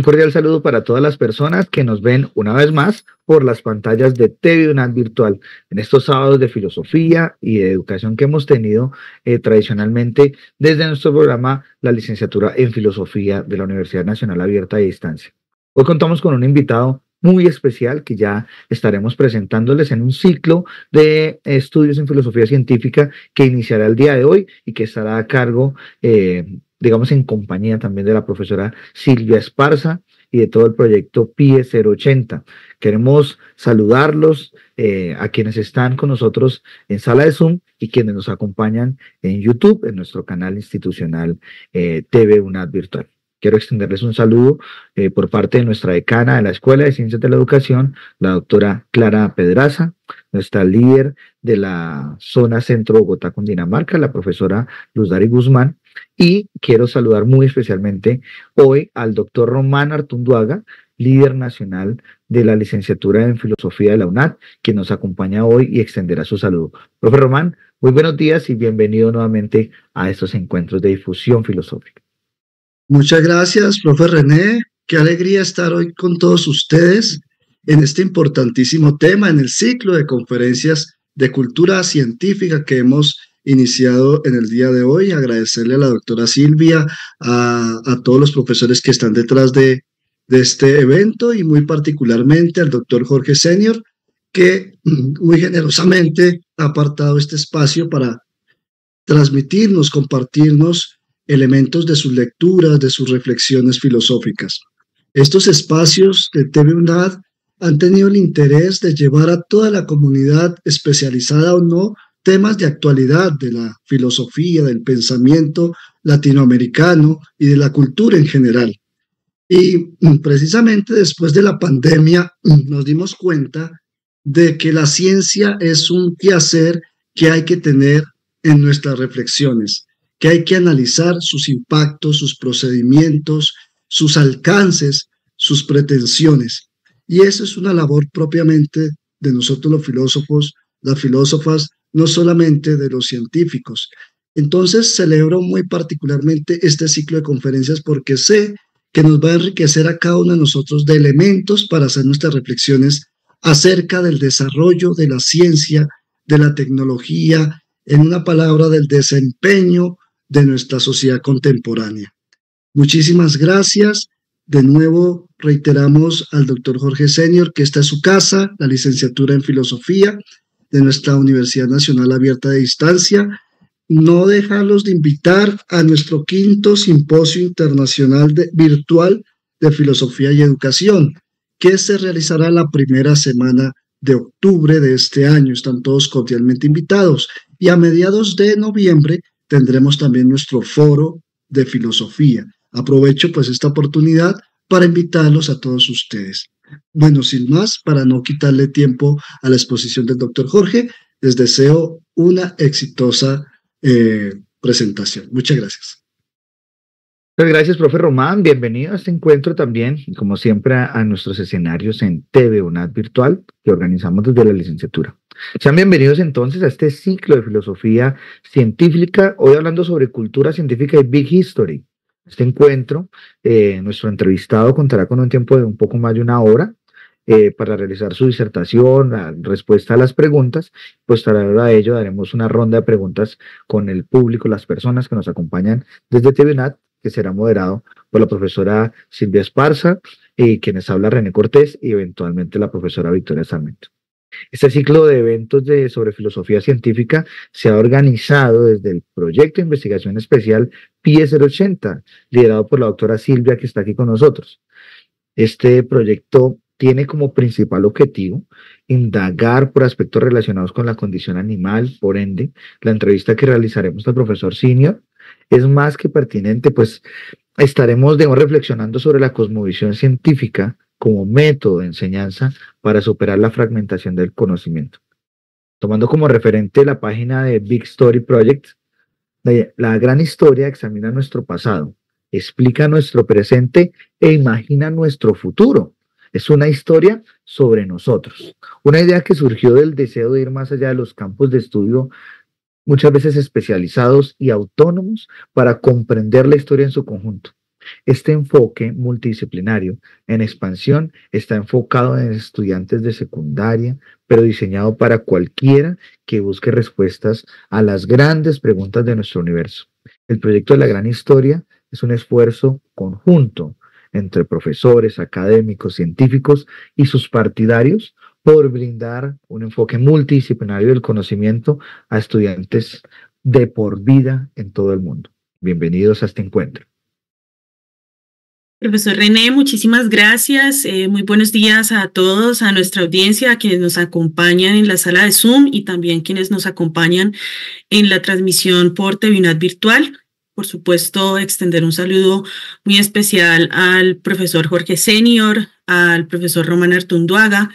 un cordial saludo para todas las personas que nos ven una vez más por las pantallas de TV UNAD Virtual. En estos sábados de filosofía y de educación que hemos tenido eh, tradicionalmente desde nuestro programa, la licenciatura en filosofía de la Universidad Nacional Abierta y Distancia. Hoy contamos con un invitado muy especial que ya estaremos presentándoles en un ciclo de estudios en filosofía científica que iniciará el día de hoy y que estará a cargo eh, digamos, en compañía también de la profesora Silvia Esparza y de todo el proyecto PIE 080. Queremos saludarlos eh, a quienes están con nosotros en sala de Zoom y quienes nos acompañan en YouTube, en nuestro canal institucional eh, TV UNAD Virtual. Quiero extenderles un saludo eh, por parte de nuestra decana de la Escuela de Ciencias de la Educación, la doctora Clara Pedraza, nuestra líder de la zona centro Bogotá, con Dinamarca, la profesora Luz Dari Guzmán. Y quiero saludar muy especialmente hoy al doctor Román Artunduaga, líder nacional de la licenciatura en filosofía de la UNAD, que nos acompaña hoy y extenderá su saludo. Profe Román, muy buenos días y bienvenido nuevamente a estos encuentros de difusión filosófica. Muchas gracias, profe René. Qué alegría estar hoy con todos ustedes en este importantísimo tema, en el ciclo de conferencias de cultura científica que hemos iniciado en el día de hoy. Agradecerle a la doctora Silvia, a, todos los profesores que están detrás de, de este evento y muy particularmente al doctor Jorge Senior, que muy generosamente ha apartado este espacio para transmitirnos, compartirnos elementos de sus lecturas, de sus reflexiones filosóficas. Estos espacios de TV UNAD han tenido el interés de llevar a toda la comunidad, especializada o no, temas de actualidad de la filosofía, del pensamiento latinoamericano y de la cultura en general. Y mm, precisamente después de la pandemia mm, nos dimos cuenta de que la ciencia es un quehacer que hay que tener en nuestras reflexiones, que hay que analizar sus impactos, sus procedimientos, sus alcances, sus pretensiones. Y eso es una labor propiamente de nosotros los filósofos, las filósofas, no solamente de los científicos. Entonces celebro muy particularmente este ciclo de conferencias porque sé que nos va a enriquecer a cada uno de nosotros de elementos para hacer nuestras reflexiones acerca del desarrollo de la ciencia, de la tecnología, en una palabra, del desempeño de nuestra sociedad contemporánea. Muchísimas gracias de nuevo, reiteramos al doctor Jorge Senior que está en su casa, la licenciatura en filosofía de nuestra Universidad Nacional Abierta de Distancia. No dejarlos de invitar a nuestro quinto simposio internacional virtual de filosofía y educación, que se realizará la primera semana de octubre de este año. Están todos cordialmente invitados. Y a mediados de noviembre tendremos también nuestro foro de filosofía. Aprovecho pues esta oportunidad para invitarlos a todos ustedes. Bueno, sin más, para no quitarle tiempo a la exposición del doctor Jorge, les deseo una exitosa eh, presentación. Muchas gracias. Muchas gracias, profe Román. Bienvenido a este encuentro también, como siempre, a nuestros escenarios en TV UNAD Virtual que organizamos desde la licenciatura. Sean bienvenidos entonces a este ciclo de filosofía científica, hoy hablando sobre cultura científica y Big History este encuentro. Eh, nuestro entrevistado contará con un tiempo de un poco más de una hora eh, para realizar su disertación, la respuesta a las preguntas. pues a la hora de ello, daremos una ronda de preguntas con el público, las personas que nos acompañan desde TVNAT, que será moderado por la profesora Silvia Esparza, y quienes habla René Cortés y eventualmente la profesora Victoria Sarmiento. Este ciclo de eventos de, sobre filosofía científica se ha organizado desde el proyecto de investigación especial PIE 080, liderado por la doctora Silvia, que está aquí con nosotros. Este proyecto tiene como principal objetivo indagar por aspectos relacionados con la condición animal, por ende, la entrevista que realizaremos al profesor Senior es más que pertinente, pues estaremos de reflexionando sobre la cosmovisión científica como método de enseñanza para superar la fragmentación del conocimiento. Tomando como referente la página de Big Story Project, la gran historia examina nuestro pasado, explica nuestro presente e imagina nuestro futuro. Es una historia sobre nosotros. Una idea que surgió del deseo de ir más allá de los campos de estudio, muchas veces especializados y autónomos, para comprender la historia en su conjunto. Este enfoque multidisciplinario en expansión está enfocado en estudiantes de secundaria, pero diseñado para cualquiera que busque respuestas a las grandes preguntas de nuestro universo. El proyecto de la gran historia es un esfuerzo conjunto entre profesores, académicos, científicos y sus partidarios por brindar un enfoque multidisciplinario del conocimiento a estudiantes de por vida en todo el mundo. Bienvenidos a este encuentro. Profesor René, muchísimas gracias. Eh, muy buenos días a todos, a nuestra audiencia, a quienes nos acompañan en la sala de Zoom y también quienes nos acompañan en la transmisión por Tevinat Virtual. Por supuesto, extender un saludo muy especial al profesor Jorge Senior, al profesor Román Artunduaga,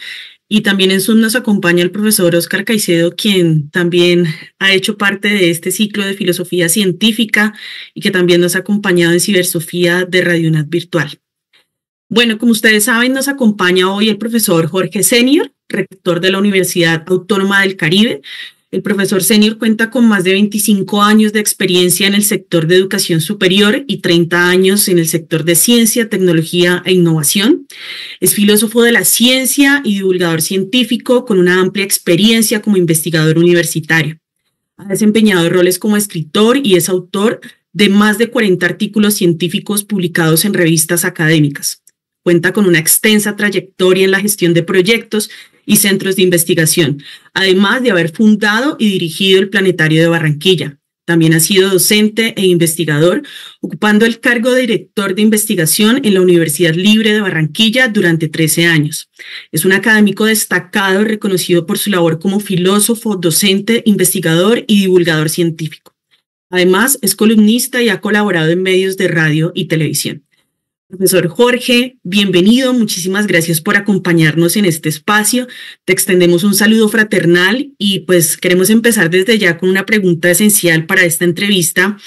y también en Zoom nos acompaña el profesor Oscar Caicedo, quien también ha hecho parte de este ciclo de filosofía científica y que también nos ha acompañado en Cibersofía de Radio Radionat Virtual. Bueno, como ustedes saben, nos acompaña hoy el profesor Jorge Senior, rector de la Universidad Autónoma del Caribe, el profesor senior cuenta con más de 25 años de experiencia en el sector de educación superior y 30 años en el sector de ciencia, tecnología e innovación. Es filósofo de la ciencia y divulgador científico con una amplia experiencia como investigador universitario. Ha desempeñado roles como escritor y es autor de más de 40 artículos científicos publicados en revistas académicas. Cuenta con una extensa trayectoria en la gestión de proyectos y centros de investigación, además de haber fundado y dirigido el Planetario de Barranquilla. También ha sido docente e investigador, ocupando el cargo de director de investigación en la Universidad Libre de Barranquilla durante 13 años. Es un académico destacado, reconocido por su labor como filósofo, docente, investigador y divulgador científico. Además, es columnista y ha colaborado en medios de radio y televisión. Profesor Jorge, bienvenido, muchísimas gracias por acompañarnos en este espacio. Te extendemos un saludo fraternal y pues queremos empezar desde ya con una pregunta esencial para esta entrevista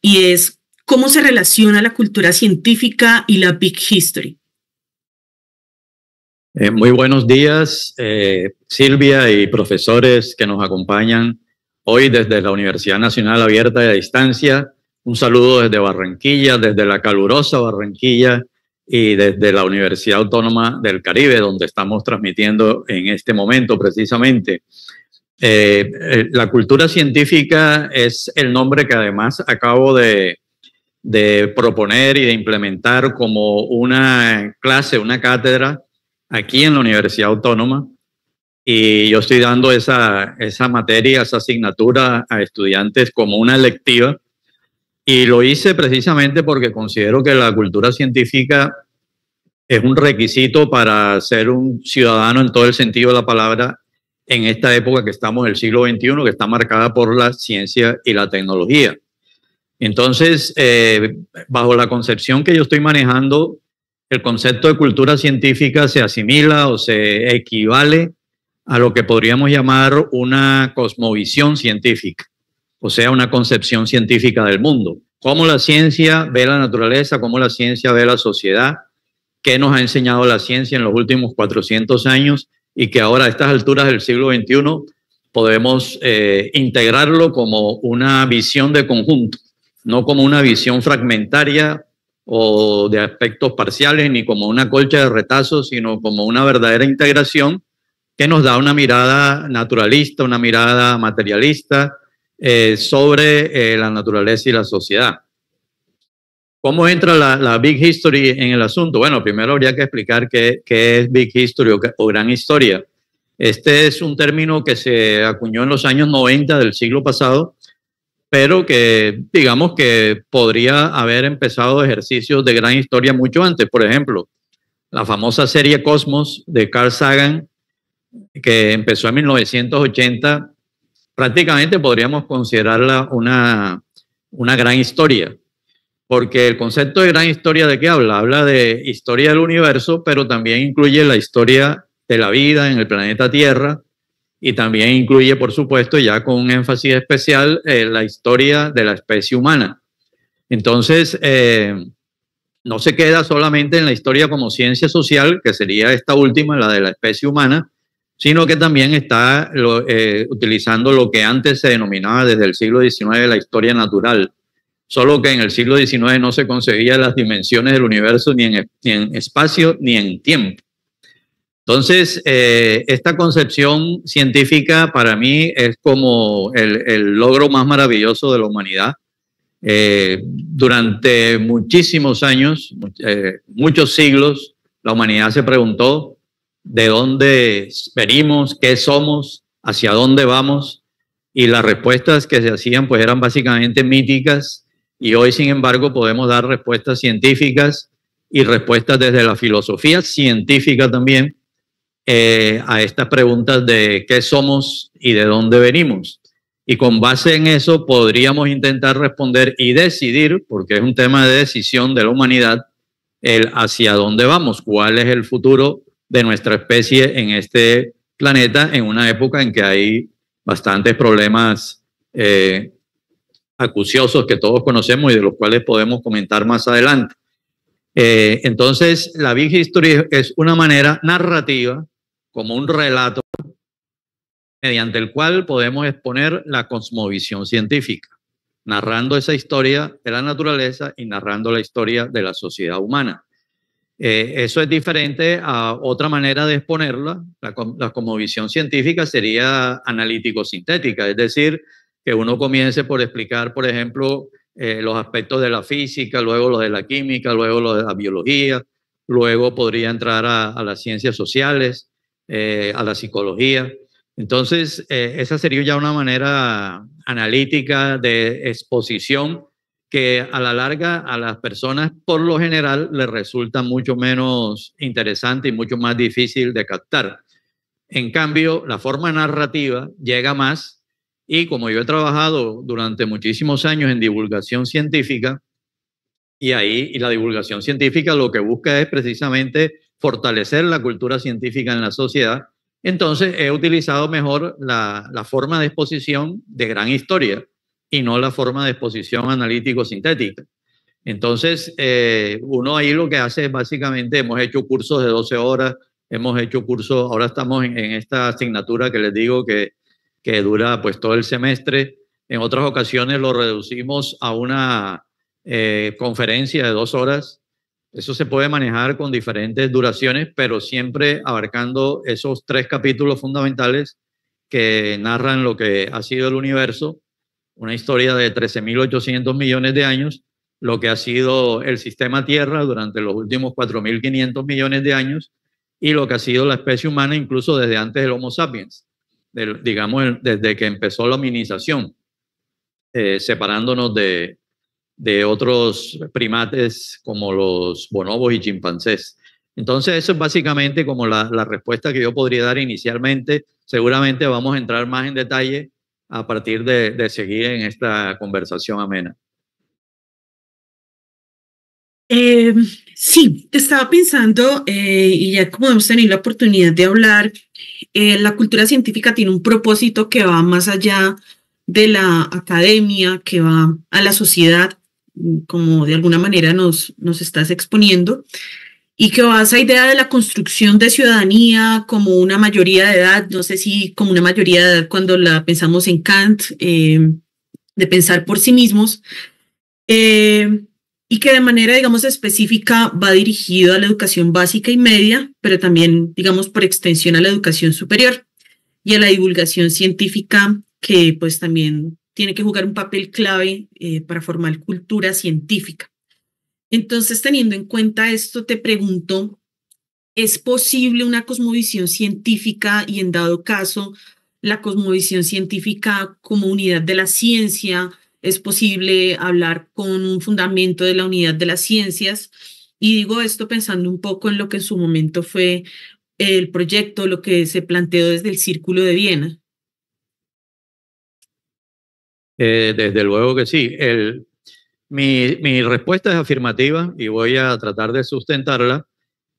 y es, ¿cómo se relaciona la cultura científica y la Big History? Eh, muy buenos días, eh, Silvia y profesores que nos acompañan hoy desde la Universidad Nacional Abierta y a Distancia un saludo desde Barranquilla, desde la calurosa Barranquilla y desde la Universidad Autónoma del Caribe, donde estamos transmitiendo en este momento precisamente. Eh, eh, la cultura científica es el nombre que además acabo de, proponer y de implementar como una clase, una cátedra aquí en la Universidad Autónoma. Y yo estoy dando esa, esa materia, esa asignatura a estudiantes como una lectiva y lo hice precisamente porque considero que la cultura científica es un requisito para ser un ciudadano en todo el sentido de la palabra en esta época que estamos en el siglo XXI, que está marcada por la ciencia y la tecnología. Entonces, eh, bajo la concepción que yo estoy manejando, el concepto de cultura científica se asimila o se equivale a lo que podríamos llamar una cosmovisión científica o sea, una concepción científica del mundo. Cómo la ciencia ve la naturaleza, cómo la ciencia ve la sociedad, qué nos ha enseñado la ciencia en los últimos 400 años y que ahora a estas alturas del siglo XXI podemos eh, integrarlo como una visión de conjunto, no como una visión fragmentaria o de aspectos parciales, ni como una colcha de retazos, sino como una verdadera integración que nos da una mirada naturalista, una mirada materialista, eh, sobre eh, la naturaleza y la sociedad. ¿Cómo entra la, Big History en el asunto? Bueno, primero habría que explicar qué, es Big History o, o, Gran Historia. Este es un término que se acuñó en los años 90 del siglo pasado, pero que digamos que podría haber empezado ejercicios de gran historia mucho antes. Por ejemplo, la famosa serie Cosmos de Carl Sagan, que empezó en 1980 prácticamente podríamos considerarla una, gran historia, porque el concepto de gran historia de qué habla? Habla de historia del universo, pero también incluye la historia de la vida en el planeta Tierra y también incluye, por supuesto, ya con un énfasis especial, eh, la historia de la especie humana. Entonces, eh, no se queda solamente en la historia como ciencia social, que sería esta última, la de la especie humana, sino que también está eh, utilizando lo que antes se denominaba desde el siglo XIX la historia natural, solo que en el siglo XIX no se conseguían las dimensiones del universo ni en, espacio ni en tiempo. Entonces, eh, esta concepción científica para mí es como el, logro más maravilloso de la humanidad. Eh, durante muchísimos años, muchos siglos, la humanidad se preguntó de dónde venimos, qué somos, hacia dónde vamos. Y las respuestas que se hacían pues eran básicamente míticas y hoy sin embargo podemos dar respuestas científicas y respuestas desde la filosofía científica también eh, a estas preguntas de qué somos y de dónde venimos. Y con base en eso podríamos intentar responder y decidir, porque es un tema de decisión de la humanidad, el hacia dónde vamos, cuál es el futuro de nuestra especie en este planeta en una época en que hay bastantes problemas eh, acuciosos que todos conocemos y de los cuales podemos comentar más adelante. Eh, entonces, la Big History es una manera narrativa, como un relato, mediante el cual podemos exponer la cosmovisión científica, narrando esa historia de la naturaleza y narrando la historia de la sociedad humana. Eh, eso es diferente a otra manera de exponerla. La, la visión científica sería analítico-sintética, es decir, que uno comience por explicar, por ejemplo, eh, los aspectos de la física, luego los de la química, luego los de la biología, luego podría entrar a, las ciencias sociales, eh, a la psicología. Entonces, esa sería ya una manera analítica de exposición que a la larga a las personas por lo general les resulta mucho menos interesante y mucho más difícil de captar. En cambio, la forma narrativa llega más y como yo he trabajado durante muchísimos años en divulgación científica, y ahí la divulgación científica lo que busca es precisamente fortalecer la cultura científica en la sociedad, entonces he utilizado mejor la, la forma de exposición de gran historia y no la forma de exposición analítico-sintética. Entonces, eh, uno ahí lo que hace es básicamente, hemos hecho cursos de 12 horas, hemos hecho cursos, ahora estamos en, esta asignatura que les digo que, dura pues todo el semestre, en otras ocasiones lo reducimos a una eh, conferencia de dos horas, eso se puede manejar con diferentes duraciones, pero siempre abarcando esos tres capítulos fundamentales que narran lo que ha sido el universo una historia de 13.800 millones de años, lo que ha sido el sistema Tierra durante los últimos 4.500 millones de años y lo que ha sido la especie humana incluso desde antes del Homo sapiens, digamos, desde que empezó la minización, eh, separándonos de, otros primates como los bonobos y chimpancés. Entonces, eso es básicamente como la, la, respuesta que yo podría dar inicialmente. Seguramente vamos a entrar más en detalle a partir de, seguir en esta conversación amena. Em, sí, estaba pensando, eh, y ya como hemos tenido la oportunidad de hablar, eh, la cultura científica tiene un propósito que va más allá de la academia, que va a la sociedad, como de alguna manera nos estás exponiendo y que va a esa idea de la construcción de ciudadanía como una mayoría de edad, no sé si como una mayoría de edad cuando la pensamos en Kant, eh, de pensar por sí mismos, eh, y que de manera, digamos, específica va dirigido a la educación básica y media, pero también, digamos, por extensión a la educación superior y a la divulgación científica, que pues también tiene que jugar un papel clave eh, para formar cultura científica. Entonces, teniendo en cuenta esto, te pregunto, ¿es posible una cosmovisión científica y en dado caso la cosmovisión científica como unidad de la ciencia? ¿Es posible hablar con un fundamento de la unidad de las ciencias? Y digo esto pensando un poco en lo que en su momento fue el proyecto, lo que se planteó desde el Círculo de Viena. Eh, desde luego que sí. El, mi, respuesta es afirmativa y voy a tratar de sustentarla,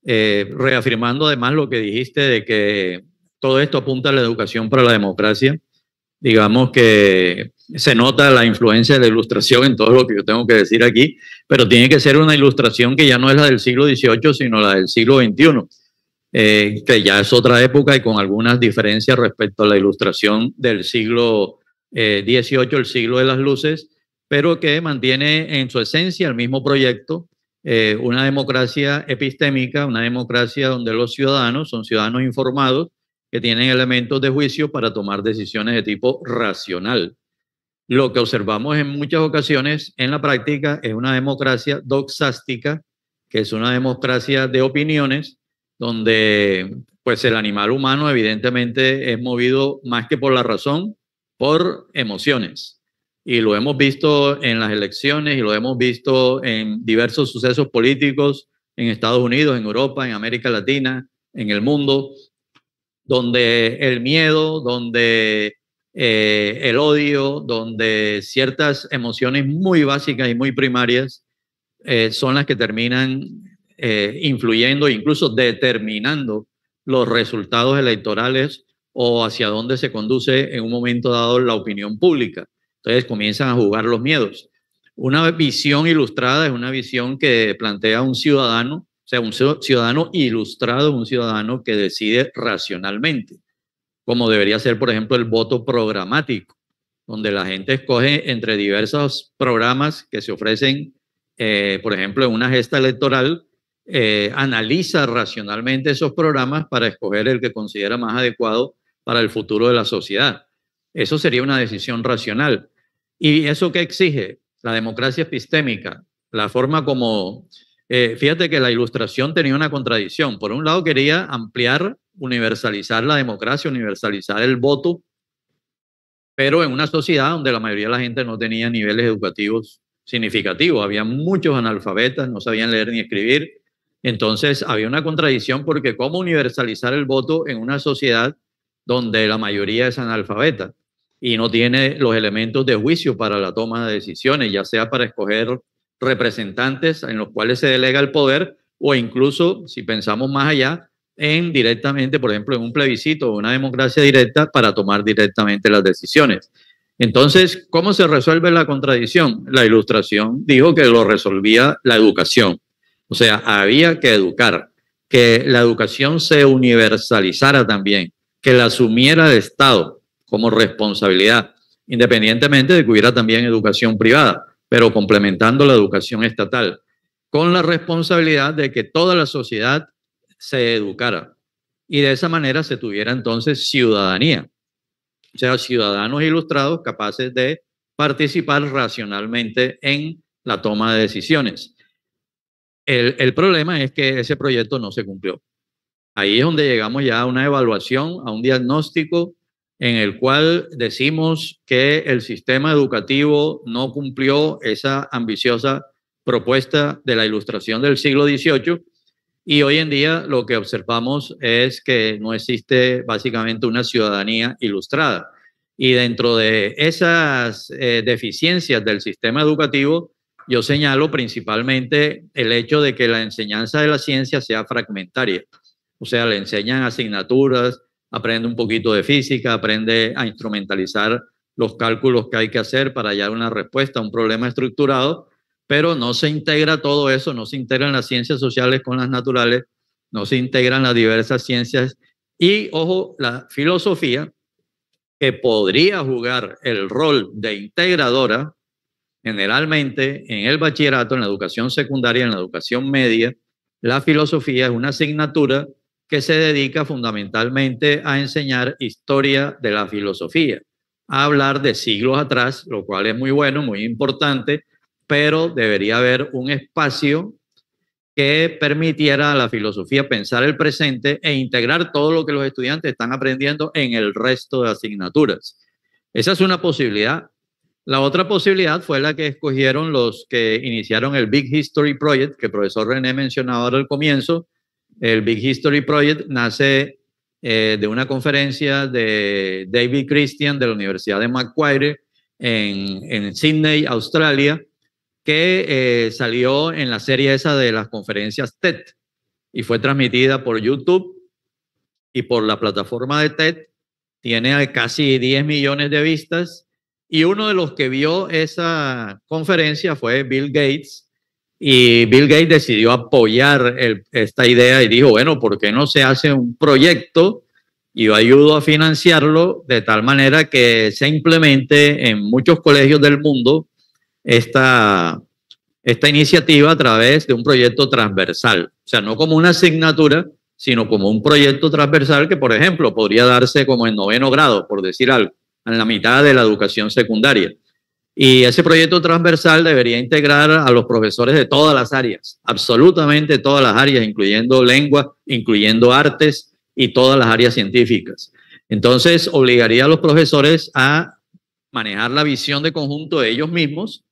eh, reafirmando además lo que dijiste de que todo esto apunta a la educación para la democracia. Digamos que se nota la influencia de la ilustración en todo lo que yo tengo que decir aquí, pero tiene que ser una ilustración que ya no es la del siglo XVIII, sino la del siglo XXI, eh, que ya es otra época y con algunas diferencias respecto a la ilustración del siglo XVIII, eh, el siglo de las luces, pero que mantiene en su esencia el mismo proyecto, eh, una democracia epistémica, una democracia donde los ciudadanos son ciudadanos informados que tienen elementos de juicio para tomar decisiones de tipo racional. Lo que observamos en muchas ocasiones en la práctica es una democracia doxástica, que es una democracia de opiniones, donde pues el animal humano evidentemente es movido más que por la razón, por emociones y lo hemos visto en las elecciones y lo hemos visto en diversos sucesos políticos en Estados Unidos, en Europa, en América Latina, en el mundo, donde el miedo, donde eh, el odio, donde ciertas emociones muy básicas y muy primarias eh, son las que terminan eh, influyendo e incluso determinando los resultados electorales o hacia dónde se conduce en un momento dado la opinión pública. Entonces comienzan a jugar los miedos. Una visión ilustrada es una visión que plantea un ciudadano, o sea, un ciudadano ilustrado, un ciudadano que decide racionalmente, como debería ser, por ejemplo, el voto programático, donde la gente escoge entre diversos programas que se ofrecen, eh, por ejemplo, en una gesta electoral, eh, analiza racionalmente esos programas para escoger el que considera más adecuado para el futuro de la sociedad. Eso sería una decisión racional. ¿Y eso qué exige? La democracia epistémica, la forma como... Eh, fíjate que la ilustración tenía una contradicción. Por un lado quería ampliar, universalizar la democracia, universalizar el voto, pero en una sociedad donde la mayoría de la gente no tenía niveles educativos significativos. Había muchos analfabetas, no sabían leer ni escribir. Entonces había una contradicción porque ¿cómo universalizar el voto en una sociedad donde la mayoría es analfabeta? y no tiene los elementos de juicio para la toma de decisiones, ya sea para escoger representantes en los cuales se delega el poder o incluso, si pensamos más allá, en directamente, por ejemplo, en un plebiscito o una democracia directa para tomar directamente las decisiones. Entonces, ¿cómo se resuelve la contradicción? La ilustración dijo que lo resolvía la educación. O sea, había que educar, que la educación se universalizara también, que la asumiera el Estado, como responsabilidad, independientemente de que hubiera también educación privada, pero complementando la educación estatal, con la responsabilidad de que toda la sociedad se educara. Y de esa manera se tuviera entonces ciudadanía, o sea, ciudadanos ilustrados capaces de participar racionalmente en la toma de decisiones. El, problema es que ese proyecto no se cumplió. Ahí es donde llegamos ya a una evaluación, a un diagnóstico en el cual decimos que el sistema educativo no cumplió esa ambiciosa propuesta de la ilustración del siglo XVIII y hoy en día lo que observamos es que no existe básicamente una ciudadanía ilustrada. Y dentro de esas eh, deficiencias del sistema educativo, yo señalo principalmente el hecho de que la enseñanza de la ciencia sea fragmentaria. O sea, le enseñan asignaturas, aprende un poquito de física, aprende a instrumentalizar los cálculos que hay que hacer para hallar una respuesta a un problema estructurado, pero no se integra todo eso, no se integran las ciencias sociales con las naturales, no se integran las diversas ciencias y, ojo, la filosofía, que podría jugar el rol de integradora generalmente en el bachillerato, en la educación secundaria, en la educación media, la filosofía es una asignatura que se dedica fundamentalmente a enseñar historia de la filosofía, a hablar de siglos atrás, lo cual es muy bueno, muy importante, pero debería haber un espacio que permitiera a la filosofía pensar el presente e integrar todo lo que los estudiantes están aprendiendo en el resto de asignaturas. Esa es una posibilidad. La otra posibilidad fue la que escogieron los que iniciaron el Big History Project, que el profesor René mencionaba al comienzo, el Big History Project nace eh, de una conferencia de David Christian de la Universidad de Macquarie en, en Sydney, Australia, que eh, salió en la serie esa de las conferencias TED y fue transmitida por YouTube y por la plataforma de TED. Tiene casi 10 millones de vistas y uno de los que vio esa conferencia fue Bill Gates y Bill Gates decidió apoyar esta idea y dijo, bueno, ¿por qué no se hace un proyecto? Y yo ayudo a financiarlo de tal manera que se implemente en muchos colegios del mundo esta, esta iniciativa a través de un proyecto transversal. O sea, no como una asignatura, sino como un proyecto transversal que, por ejemplo, podría darse como en noveno grado, por decir algo, en la mitad de la educación secundaria. Y ese proyecto transversal debería integrar a los profesores de todas las áreas, absolutamente todas las áreas, incluyendo lengua, incluyendo artes y todas las áreas científicas. Entonces, obligaría a los profesores a manejar la visión de conjunto de ellos mismos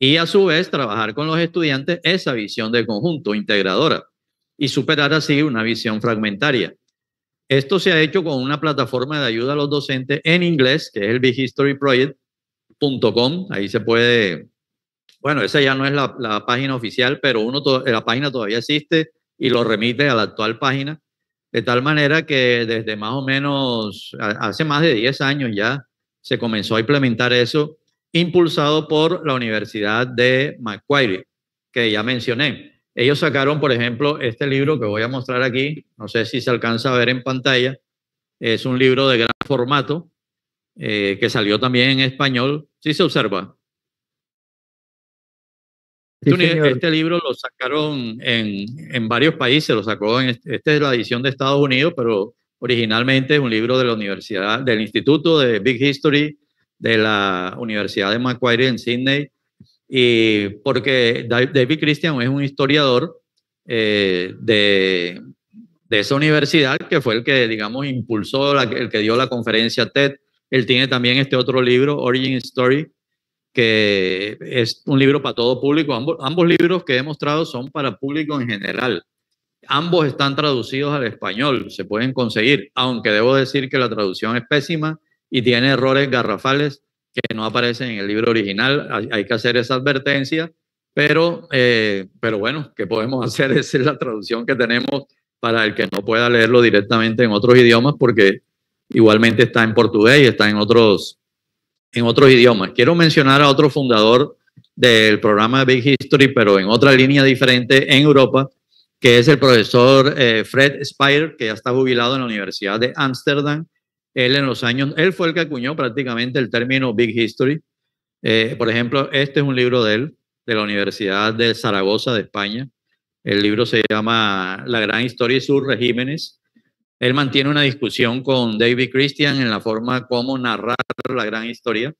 y a su vez trabajar con los estudiantes esa visión de conjunto integradora y superar así una visión fragmentaria. Esto se ha hecho con una plataforma de ayuda a los docentes en inglés, que es el Big History Project, .com, ahí se puede, bueno, esa ya no es la, página oficial, pero uno la página todavía existe y lo remite a la actual página, de tal manera que desde más o menos, hace más de 10 años ya, se comenzó a implementar eso, impulsado por la Universidad de Macquarie, que ya mencioné. Ellos sacaron, por ejemplo, este libro que voy a mostrar aquí, no sé si se alcanza a ver en pantalla, es un libro de gran formato, eh, que salió también en español. Sí se observa. Este, este, libro lo sacaron en, en, varios países, lo sacó en, esta es la edición de Estados Unidos, pero originalmente es un libro de la universidad, del Instituto de Big History de la Universidad de Macquarie en Sydney, y porque David Christian es un historiador eh, de, de, esa universidad que fue el que, digamos, impulsó, el que dio la conferencia TED él tiene también este otro libro, Origin Story, que es un libro para todo público. Ambos, libros que he mostrado son para público en general. Ambos están traducidos al español, se pueden conseguir, aunque debo decir que la traducción es pésima y tiene errores garrafales que no aparecen en el libro original. Hay, que hacer esa advertencia, pero, eh, pero bueno, ¿qué podemos hacer? Esa es la traducción que tenemos para el que no pueda leerlo directamente en otros idiomas, porque Igualmente está en portugués y está en otros, en otros idiomas. Quiero mencionar a otro fundador del programa Big History, pero en otra línea diferente en Europa, que es el profesor eh, Fred Spire, que ya está jubilado en la Universidad de Ámsterdam. Él en los años, él fue el que acuñó prácticamente el término Big History. Eh, por ejemplo, este es un libro de él, de la Universidad de Zaragoza, de España. El libro se llama La gran historia y sus regímenes, él mantiene una discusión con David Christian en la forma cómo narrar la gran historia,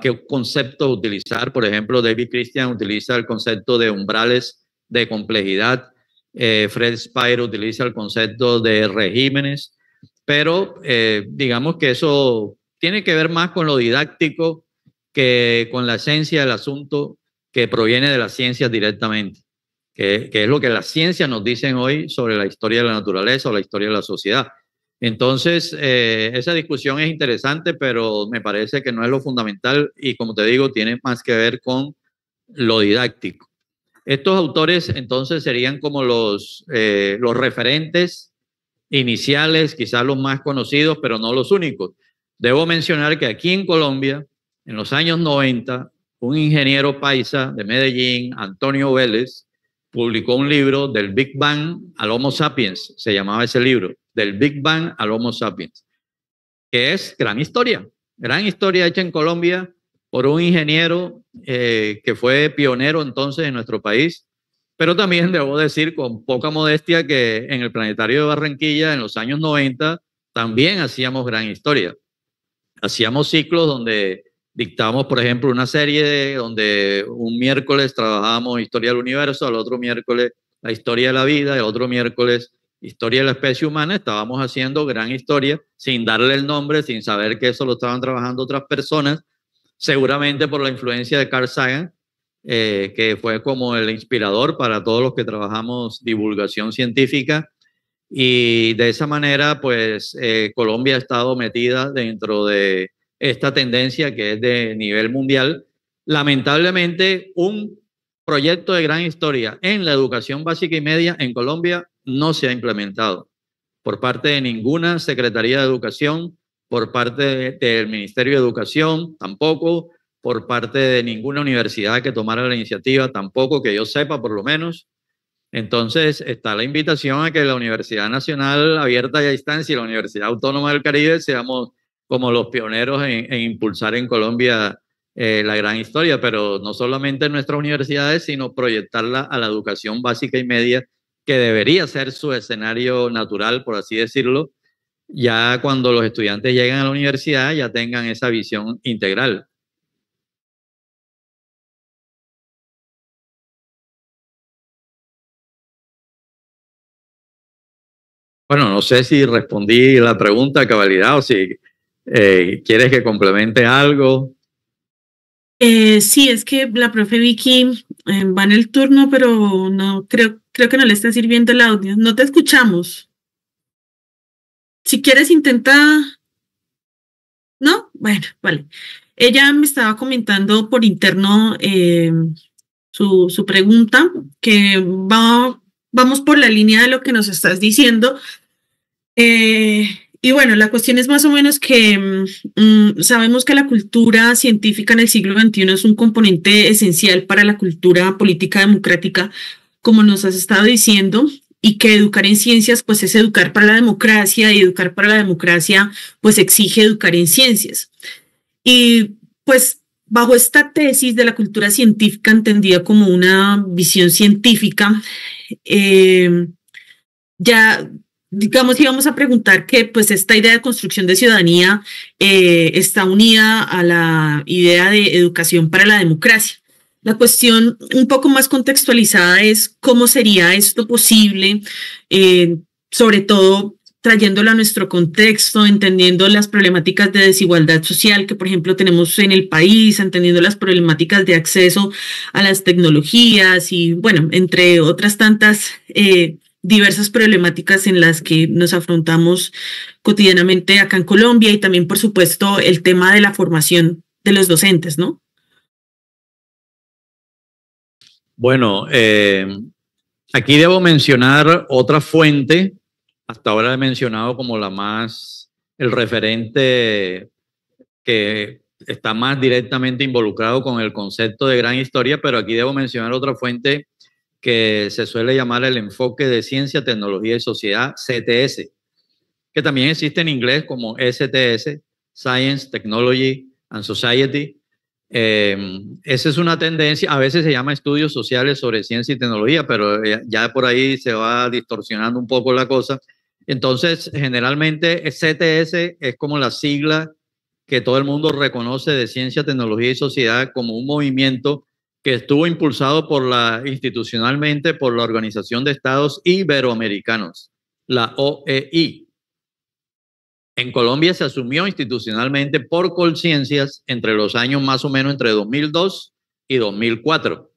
qué concepto utilizar. Por ejemplo, David Christian utiliza el concepto de umbrales de complejidad, eh, Fred Spire utiliza el concepto de regímenes, pero eh, digamos que eso tiene que ver más con lo didáctico que con la esencia del asunto que proviene de las ciencias directamente que, es lo que las ciencias nos dicen hoy sobre la historia de la naturaleza o la historia de la sociedad. Entonces, eh, esa discusión es interesante, pero me parece que no es lo fundamental y, como te digo, tiene más que ver con lo didáctico. Estos autores entonces serían como los, eh, los referentes iniciales, quizás los más conocidos, pero no los únicos. Debo mencionar que aquí en Colombia, en los años 90, un ingeniero paisa de Medellín, Antonio Vélez, publicó un libro del Big Bang al Homo sapiens, se llamaba ese libro, del Big Bang al Homo sapiens, que es gran historia, gran historia hecha en Colombia por un ingeniero eh, que fue pionero entonces en nuestro país, pero también debo decir con poca modestia que en el Planetario de Barranquilla en los años 90 también hacíamos gran historia. Hacíamos ciclos donde dictamos, por ejemplo, una serie donde un miércoles trabajábamos historia del universo, al otro miércoles la historia de la vida, el otro miércoles historia de la especie humana, estábamos haciendo gran historia sin darle el nombre, sin saber que eso lo estaban trabajando otras personas, seguramente por la influencia de Carl Sagan, eh, que fue como el inspirador para todos los que trabajamos divulgación científica. Y de esa manera, pues eh, Colombia ha estado metida dentro de esta tendencia que es de nivel mundial. Lamentablemente, un proyecto de gran historia en la educación básica y media en Colombia no se ha implementado por parte de ninguna Secretaría de Educación, por parte del Ministerio de Educación, tampoco, por parte de ninguna universidad que tomara la iniciativa, tampoco, que yo sepa por lo menos. Entonces, está la invitación a que la Universidad Nacional Abierta y a Distancia y la Universidad Autónoma del Caribe seamos como los pioneros en, impulsar en Colombia eh, la gran historia, pero no solamente en nuestras universidades, sino proyectarla a la educación básica y media, que debería ser su escenario natural, por así decirlo, ya cuando los estudiantes lleguen a la universidad ya tengan esa visión integral. Bueno, no sé si respondí la pregunta a cabalidad o si eh, ¿Quieres que complemente algo? Eh, sí, es que la profe Vicky eh, va en el turno, pero no creo, creo que no le está sirviendo el audio. No te escuchamos. Si quieres, intenta. ¿No? Bueno, vale. Ella me estaba comentando por interno su, su pregunta, que va, vamos por la línea de lo que nos estás diciendo. Eh, y bueno, la cuestión es más o menos que mm, mm, sabemos que la cultura científica en el siglo XXI es un componente esencial para la cultura política democrática, como nos has estado diciendo, y que educar en ciencias pues es educar para la democracia y educar para la democracia pues exige educar en ciencias. Y pues bajo esta tesis de la cultura científica entendida como una visión científica, eh, ya digamos, íbamos a preguntar que pues esta idea de construcción de ciudadanía eh, está unida a la idea de educación para la democracia. La cuestión un poco más contextualizada es cómo sería esto posible, eh, sobre todo trayéndolo a nuestro contexto, entendiendo las problemáticas de desigualdad social que, por ejemplo, tenemos en el país, entendiendo las problemáticas de acceso a las tecnologías y, bueno, entre otras tantas eh, diversas problemáticas en las que nos afrontamos cotidianamente acá en Colombia y también, por supuesto, el tema de la formación de los docentes, ¿no? Bueno, eh, aquí debo mencionar otra fuente, hasta ahora he mencionado como la más, el referente que está más directamente involucrado con el concepto de gran historia, pero aquí debo mencionar otra fuente que se suele llamar el enfoque de ciencia, tecnología y sociedad, CTS, que también existe en inglés como STS, Science, Technology and Society. Eh, esa es una tendencia, a veces se llama estudios sociales sobre ciencia y tecnología, pero eh, ya por ahí se va distorsionando un poco la cosa. Entonces, generalmente CTS es como la sigla que todo el mundo reconoce de ciencia, tecnología y sociedad como un movimiento que estuvo impulsado por la, institucionalmente por la Organización de Estados Iberoamericanos, la OEI. En Colombia se asumió institucionalmente por conciencias entre los años más o menos entre 2002 y 2004.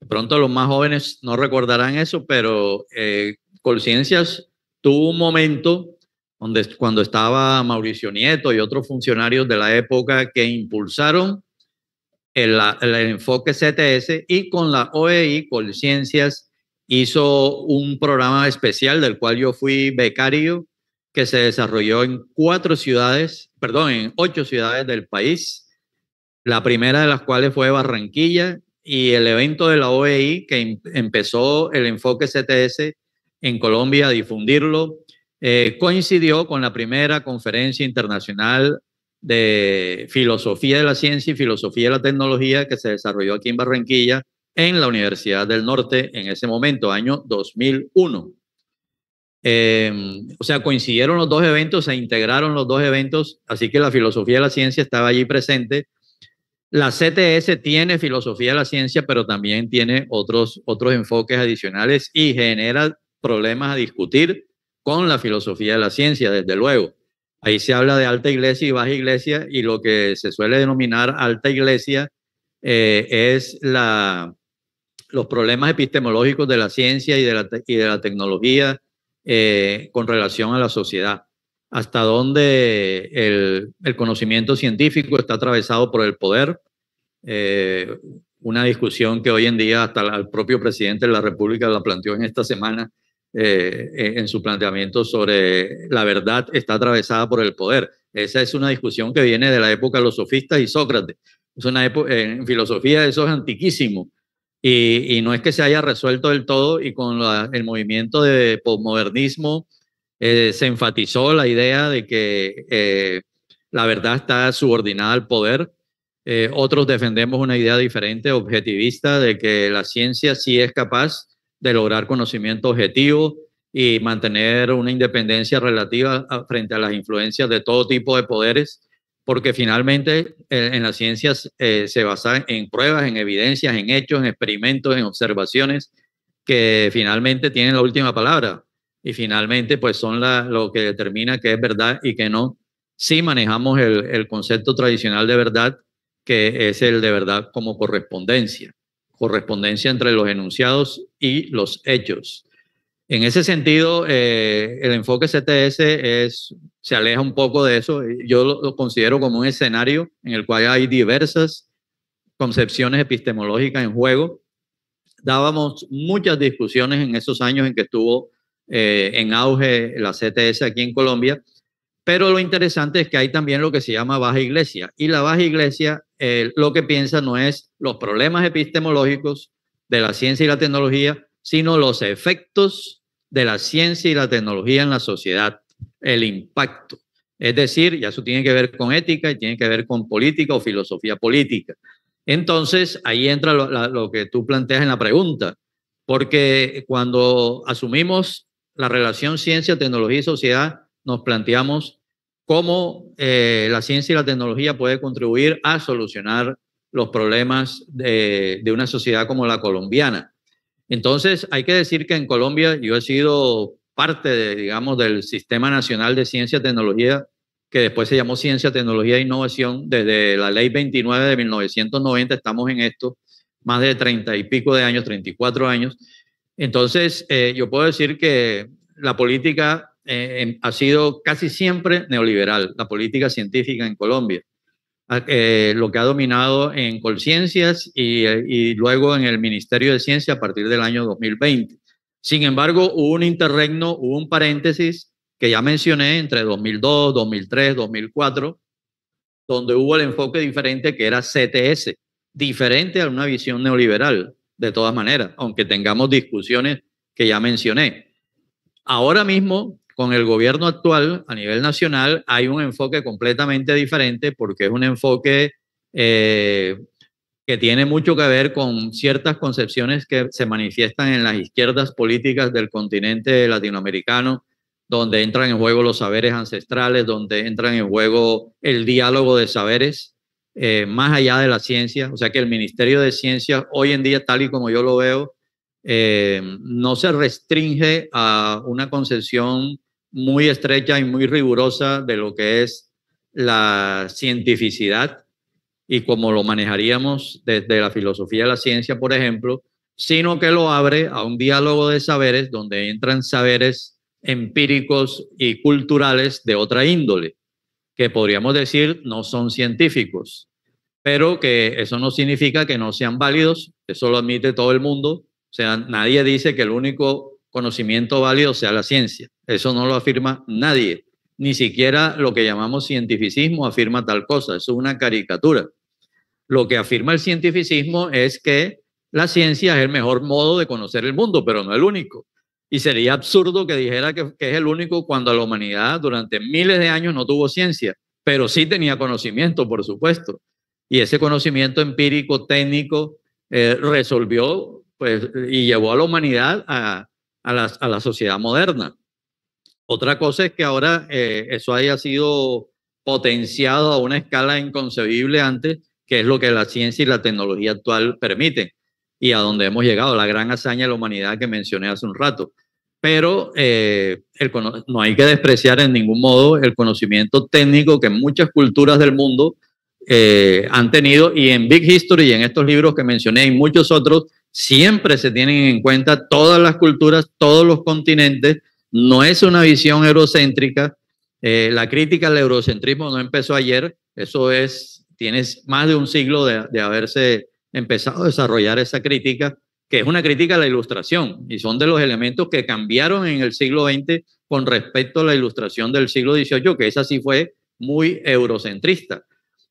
De pronto los más jóvenes no recordarán eso, pero eh, tuvo un momento donde cuando estaba Mauricio Nieto y otros funcionarios de la época que impulsaron el, enfoque CTS y con la OEI, con ciencias hizo un programa especial del cual yo fui becario que se desarrolló en cuatro ciudades, perdón, en ocho ciudades del país, la primera de las cuales fue Barranquilla y el evento de la OEI que em, empezó el enfoque CTS en Colombia a difundirlo, eh, coincidió con la primera conferencia internacional de filosofía de la ciencia y filosofía de la tecnología que se desarrolló aquí en Barranquilla en la Universidad del Norte en ese momento, año 2001. Em, o sea, coincidieron los dos eventos, se integraron los dos eventos, así que la filosofía de la ciencia estaba allí presente. La CTS tiene filosofía de la ciencia, pero también tiene otros, otros enfoques adicionales y genera problemas a discutir con la filosofía de la ciencia, desde luego. Ahí se habla de alta iglesia y baja iglesia y lo que se suele denominar alta iglesia eh, es los problemas epistemológicos de la ciencia y de la, tecnología eh, con relación a la sociedad. Hasta dónde el, conocimiento científico está atravesado por el poder. Eh, una discusión que hoy en día hasta el propio presidente de la República la planteó en esta semana eh, en su planteamiento sobre la verdad está atravesada por el poder. Esa es una discusión que viene de la época de los sofistas y Sócrates. Es una en filosofía eso es antiquísimo. Y, no es que se haya resuelto del todo y con el movimiento de posmodernismo eh, se enfatizó la idea de que eh, la verdad está subordinada al poder. otros defendemos una idea diferente, objetivista, de que la ciencia sí es capaz de lograr conocimiento objetivo y mantener una independencia relativa frente a las influencias de todo tipo de poderes, porque finalmente eh, en, las ciencias eh, se basan en pruebas, en evidencias, en hechos, en experimentos, en observaciones, que finalmente tienen la última palabra y finalmente pues son lo que determina que es verdad y que no. Si manejamos el concepto tradicional de verdad, que es el de verdad como correspondencia correspondencia entre los enunciados y los hechos. En ese sentido, eh, el enfoque CTS es, se aleja un poco de eso. Yo lo, considero como un escenario en el cual hay diversas concepciones epistemológicas en juego. Dábamos muchas discusiones en esos años en que estuvo eh, en auge la CTS aquí en Colombia, pero lo interesante es que hay también lo que se llama baja iglesia. Y la baja iglesia eh, lo que piensa no es los problemas epistemológicos de la ciencia y la tecnología, sino los efectos de la ciencia y la tecnología en la sociedad, el impacto. Es decir, ya eso tiene que ver con ética y tiene que ver con política o filosofía política. Entonces, ahí entra lo, lo que tú planteas en la pregunta, porque cuando asumimos la relación ciencia, tecnología y sociedad, nos planteamos cómo eh, la ciencia y la tecnología puede contribuir a solucionar los problemas de, una sociedad como la colombiana. Entonces, hay que decir que en Colombia yo he sido parte, de, digamos, del Sistema Nacional de Ciencia, y Tecnología, que después se llamó Ciencia, Tecnología e Innovación. Desde la Ley 29 de 1990 estamos en esto, más de treinta y pico de años, 34 años. Entonces, eh, yo puedo decir que la política eh, em, ha sido casi siempre neoliberal, la política científica en Colombia. Ah, eh, lo que ha dominado en Colciencias y, y luego en el Ministerio de Ciencia a partir del año 2020. Sin embargo, hubo un interregno, hubo un paréntesis que ya mencioné entre 2002, 2003, 2004, donde hubo el enfoque diferente que era CTS, diferente a una visión neoliberal, de todas maneras, aunque tengamos discusiones que ya mencioné. Ahora mismo con el gobierno actual a nivel nacional hay un enfoque completamente diferente porque es un enfoque eh, que tiene mucho que ver con ciertas concepciones que se manifiestan en las izquierdas políticas del continente latinoamericano, donde entran en juego los saberes ancestrales, donde entran en juego el diálogo de saberes, eh, más allá de la ciencia. O sea que el Ministerio de Ciencias hoy en día, tal y como yo lo veo, eh, no se restringe a una concepción muy estrecha y muy rigurosa de lo que es la cientificidad y cómo lo manejaríamos desde la filosofía de la ciencia, por ejemplo, sino que lo abre a un diálogo de saberes donde entran saberes empíricos y culturales de otra índole, que podríamos decir no son científicos, pero que eso no significa que no sean válidos, eso lo admite todo el mundo, o sea, nadie dice que el único conocimiento válido sea la ciencia. Eso no lo afirma nadie. Ni siquiera lo que llamamos cientificismo afirma tal cosa. Eso es una caricatura. Lo que afirma el cientificismo es que la ciencia es el mejor modo de conocer el mundo, pero no el único. Y sería absurdo que dijera que, es el único cuando la humanidad durante miles de años no tuvo ciencia, pero sí tenía conocimiento, por supuesto. Y ese conocimiento empírico, técnico, eh, resolvió pues, y llevó a la humanidad a, a la, sociedad moderna. Otra cosa es que ahora eh, eso haya sido potenciado a una escala inconcebible antes, que es lo que la ciencia y la tecnología actual permiten y a donde hemos llegado, la gran hazaña de la humanidad que mencioné hace un rato. Pero eh, no hay que despreciar en ningún modo el conocimiento técnico que muchas culturas del mundo eh, han tenido y en Big History y en estos libros que mencioné y muchos otros Siempre se tienen en cuenta todas las culturas, todos los continentes. No es una visión eurocéntrica. Eh, la crítica al eurocentrismo no empezó ayer. Eso es, tienes más de un siglo de, de haberse empezado a desarrollar esa crítica, que es una crítica a la ilustración y son de los elementos que cambiaron en el siglo XX con respecto a la ilustración del siglo XVIII, que esa sí fue muy eurocentrista.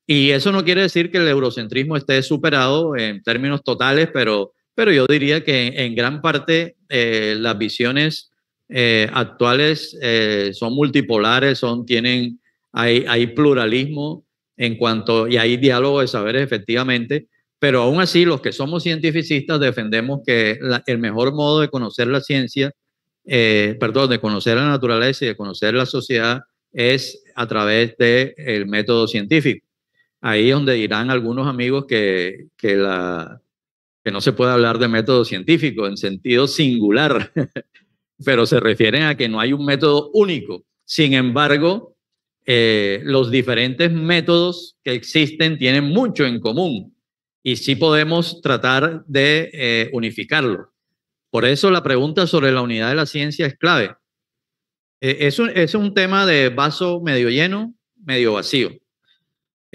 Y eso no quiere decir que el eurocentrismo esté superado en términos totales, pero pero yo diría que en, gran parte eh, las visiones eh, actuales eh, son multipolares, son, tienen, hay, hay, pluralismo en cuanto, y hay diálogo de saberes efectivamente, pero aún así los que somos cientificistas defendemos que el mejor modo de conocer la ciencia, perdón, de conocer la naturaleza y de conocer la sociedad es a través del método científico. Ahí es donde dirán algunos amigos que, que la, que no se puede hablar de método científico en sentido singular, pero se refieren a que no hay un método único. Sin embargo, eh, los diferentes métodos que existen tienen mucho en común y sí podemos tratar de eh, unificarlo. Por eso la pregunta sobre la unidad de la ciencia es clave. Eh, es un tema de vaso medio lleno, medio vacío.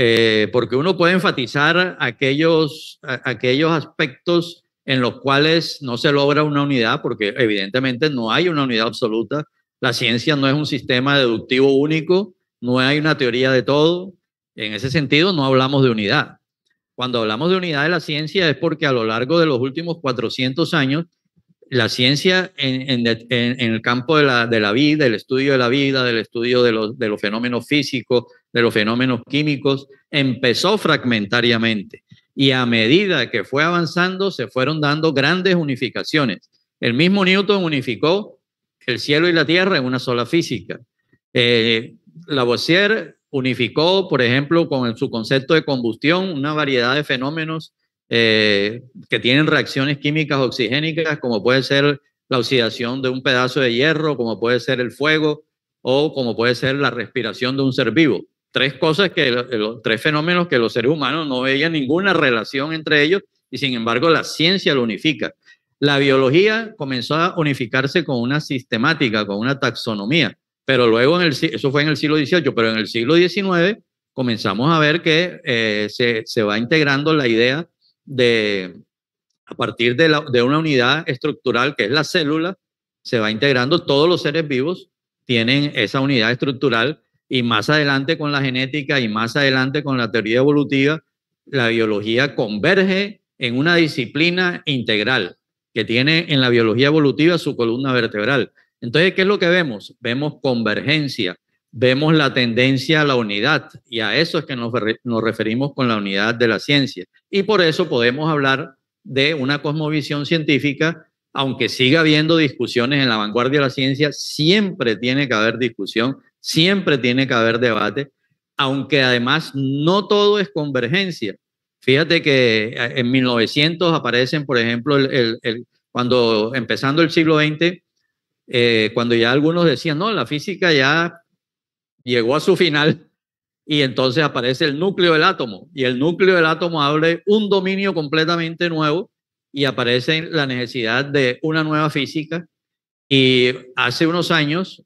Eh, porque uno puede enfatizar aquellos, aquellos aspectos en los cuales no se logra una unidad, porque evidentemente no hay una unidad absoluta. La ciencia no es un sistema deductivo único, no hay una teoría de todo. En ese sentido, no hablamos de unidad. Cuando hablamos de unidad de la ciencia es porque a lo largo de los últimos 400 años la ciencia en, el campo de la, vida, del estudio de la vida, del estudio de los, fenómenos físicos, de los fenómenos químicos, empezó fragmentariamente. Y a medida que fue avanzando, se fueron dando grandes unificaciones. El mismo Newton unificó el cielo y la tierra en una sola física. Eh, Lavoisier unificó, por ejemplo, con su concepto de combustión, una variedad de fenómenos eh, que tienen reacciones químicas oxigénicas, como puede ser la oxidación de un pedazo de hierro, como puede ser el fuego o como puede ser la respiración de un ser vivo. Tres cosas que, los, tres fenómenos que los seres humanos no veían ninguna relación entre ellos y sin embargo la ciencia lo unifica. La biología comenzó a unificarse con una sistemática, con una taxonomía, pero luego en eso fue en el siglo XVIII, pero en el siglo XIX comenzamos a ver que eh, se, se va integrando la idea de, a partir de, la, de una unidad estructural que es la célula, se va integrando todos los seres vivos, tienen esa unidad estructural y más adelante con la genética y más adelante con la teoría evolutiva, la biología converge en una disciplina integral que tiene en la biología evolutiva su columna vertebral. Entonces, ¿qué es lo que vemos? Vemos convergencia vemos la tendencia a la unidad y a eso es que nos, referimos con la unidad de la ciencia. Y por eso podemos hablar de una cosmovisión científica, aunque siga habiendo discusiones en la vanguardia de la ciencia, siempre tiene que haber discusión, siempre tiene que haber debate, aunque además no todo es convergencia. Fíjate que eh, en 1900 aparecen, por ejemplo, el, cuando empezando el siglo XX, eh, cuando ya algunos decían, no, la física ya llegó a su final y entonces aparece el núcleo del átomo y el núcleo del átomo abre un dominio completamente nuevo y aparece la necesidad de una nueva física y hace unos años,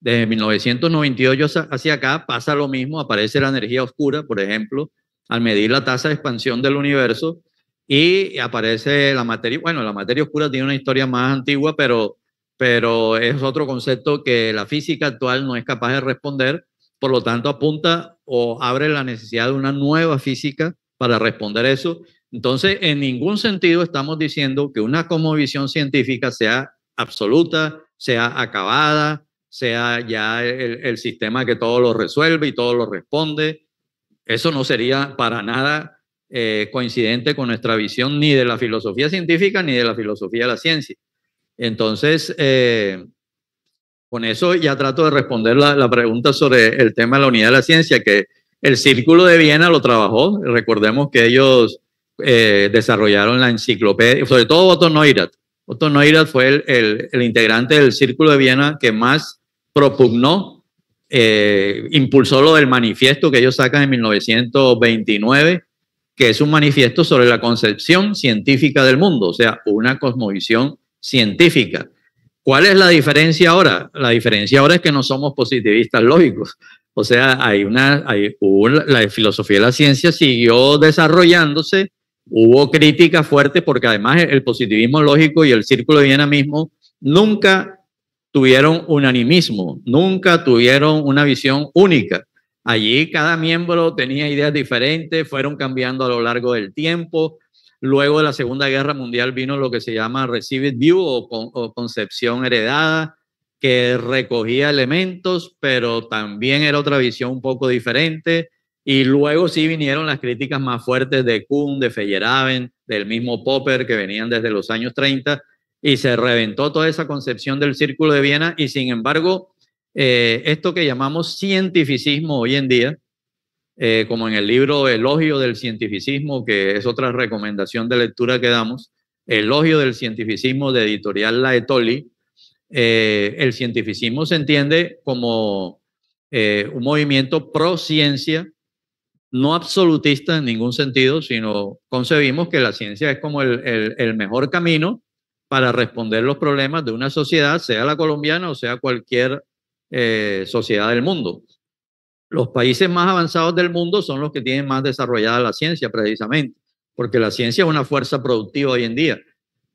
de 1998 hacia acá, pasa lo mismo, aparece la energía oscura, por ejemplo, al medir la tasa de expansión del universo y aparece la materia, bueno, la materia oscura tiene una historia más antigua, pero pero es otro concepto que la física actual no es capaz de responder, por lo tanto apunta o abre la necesidad de una nueva física para responder eso. Entonces, en ningún sentido estamos diciendo que una como visión científica sea absoluta, sea acabada, sea ya el, sistema que todo lo resuelve y todo lo responde. Eso no sería para nada eh, coincidente con nuestra visión ni de la filosofía científica ni de la filosofía de la ciencia. Entonces, eh, con eso ya trato de responder la, pregunta sobre el tema de la unidad de la ciencia, que el Círculo de Viena lo trabajó. Recordemos que ellos eh, desarrollaron la enciclopedia, sobre todo Otto Neurath. Otto Neurath fue el, integrante del Círculo de Viena que más propugnó, eh, impulsó lo del manifiesto que ellos sacan en 1929 que es un manifiesto sobre la concepción científica del mundo, o sea, una cosmovisión científica. ¿Cuál es la diferencia ahora? La diferencia ahora es que no somos positivistas lógicos. O sea, hay una, la filosofía de la ciencia siguió desarrollándose, hubo críticas fuertes porque además el positivismo lógico y el círculo de Viena mismo nunca tuvieron unanimismo, nunca tuvieron una visión única. Allí cada miembro tenía ideas diferentes, fueron cambiando a lo largo del tiempo, Luego de la Segunda Guerra Mundial vino lo que se llama Received View o, concepción heredada, que recogía elementos, pero también era otra visión un poco diferente. Y luego sí vinieron las críticas más fuertes de Kuhn, de Feyerabend, del mismo Popper, que venían desde los años 30, y se reventó toda esa concepción del Círculo de Viena. Y sin embargo, eh, esto que llamamos cientificismo hoy en día, eh, como en el libro Elogio del Cientificismo, que es otra recomendación de lectura que damos, Elogio del Cientificismo de editorial Laetoli, eh, el cientificismo se entiende como eh, un movimiento pro ciencia, no absolutista en ningún sentido, sino concebimos que la ciencia es como el, mejor camino para responder los problemas de una sociedad, sea la colombiana o sea cualquier sociedad del mundo. Los países más avanzados del mundo son los que tienen más desarrollada la ciencia, precisamente, porque la ciencia es una fuerza productiva hoy en día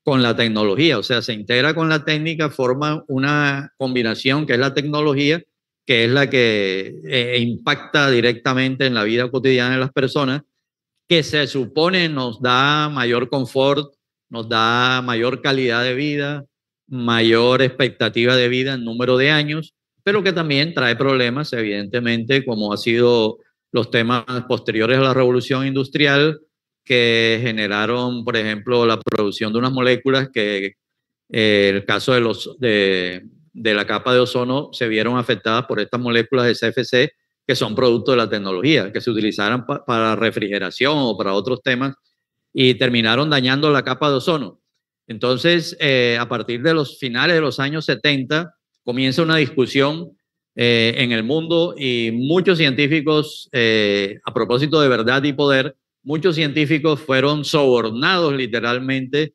con la tecnología, o sea, se integra con la técnica, forma una combinación que es la tecnología, que es la que eh, impacta directamente en la vida cotidiana de las personas, que se supone nos da mayor confort, nos da mayor calidad de vida, mayor expectativa de vida en número de años, pero que también trae problemas, evidentemente, como ha sido los temas posteriores a la revolución industrial que generaron, por ejemplo, la producción de unas moléculas que en eh, el caso de, los, de, de la capa de ozono se vieron afectadas por estas moléculas de CFC que son producto de la tecnología, que se utilizaran para refrigeración o para otros temas y terminaron dañando la capa de ozono. Entonces, eh, a partir de los finales de los años 70, comienza una discusión eh, en el mundo y muchos científicos, eh, a propósito de verdad y poder, muchos científicos fueron sobornados literalmente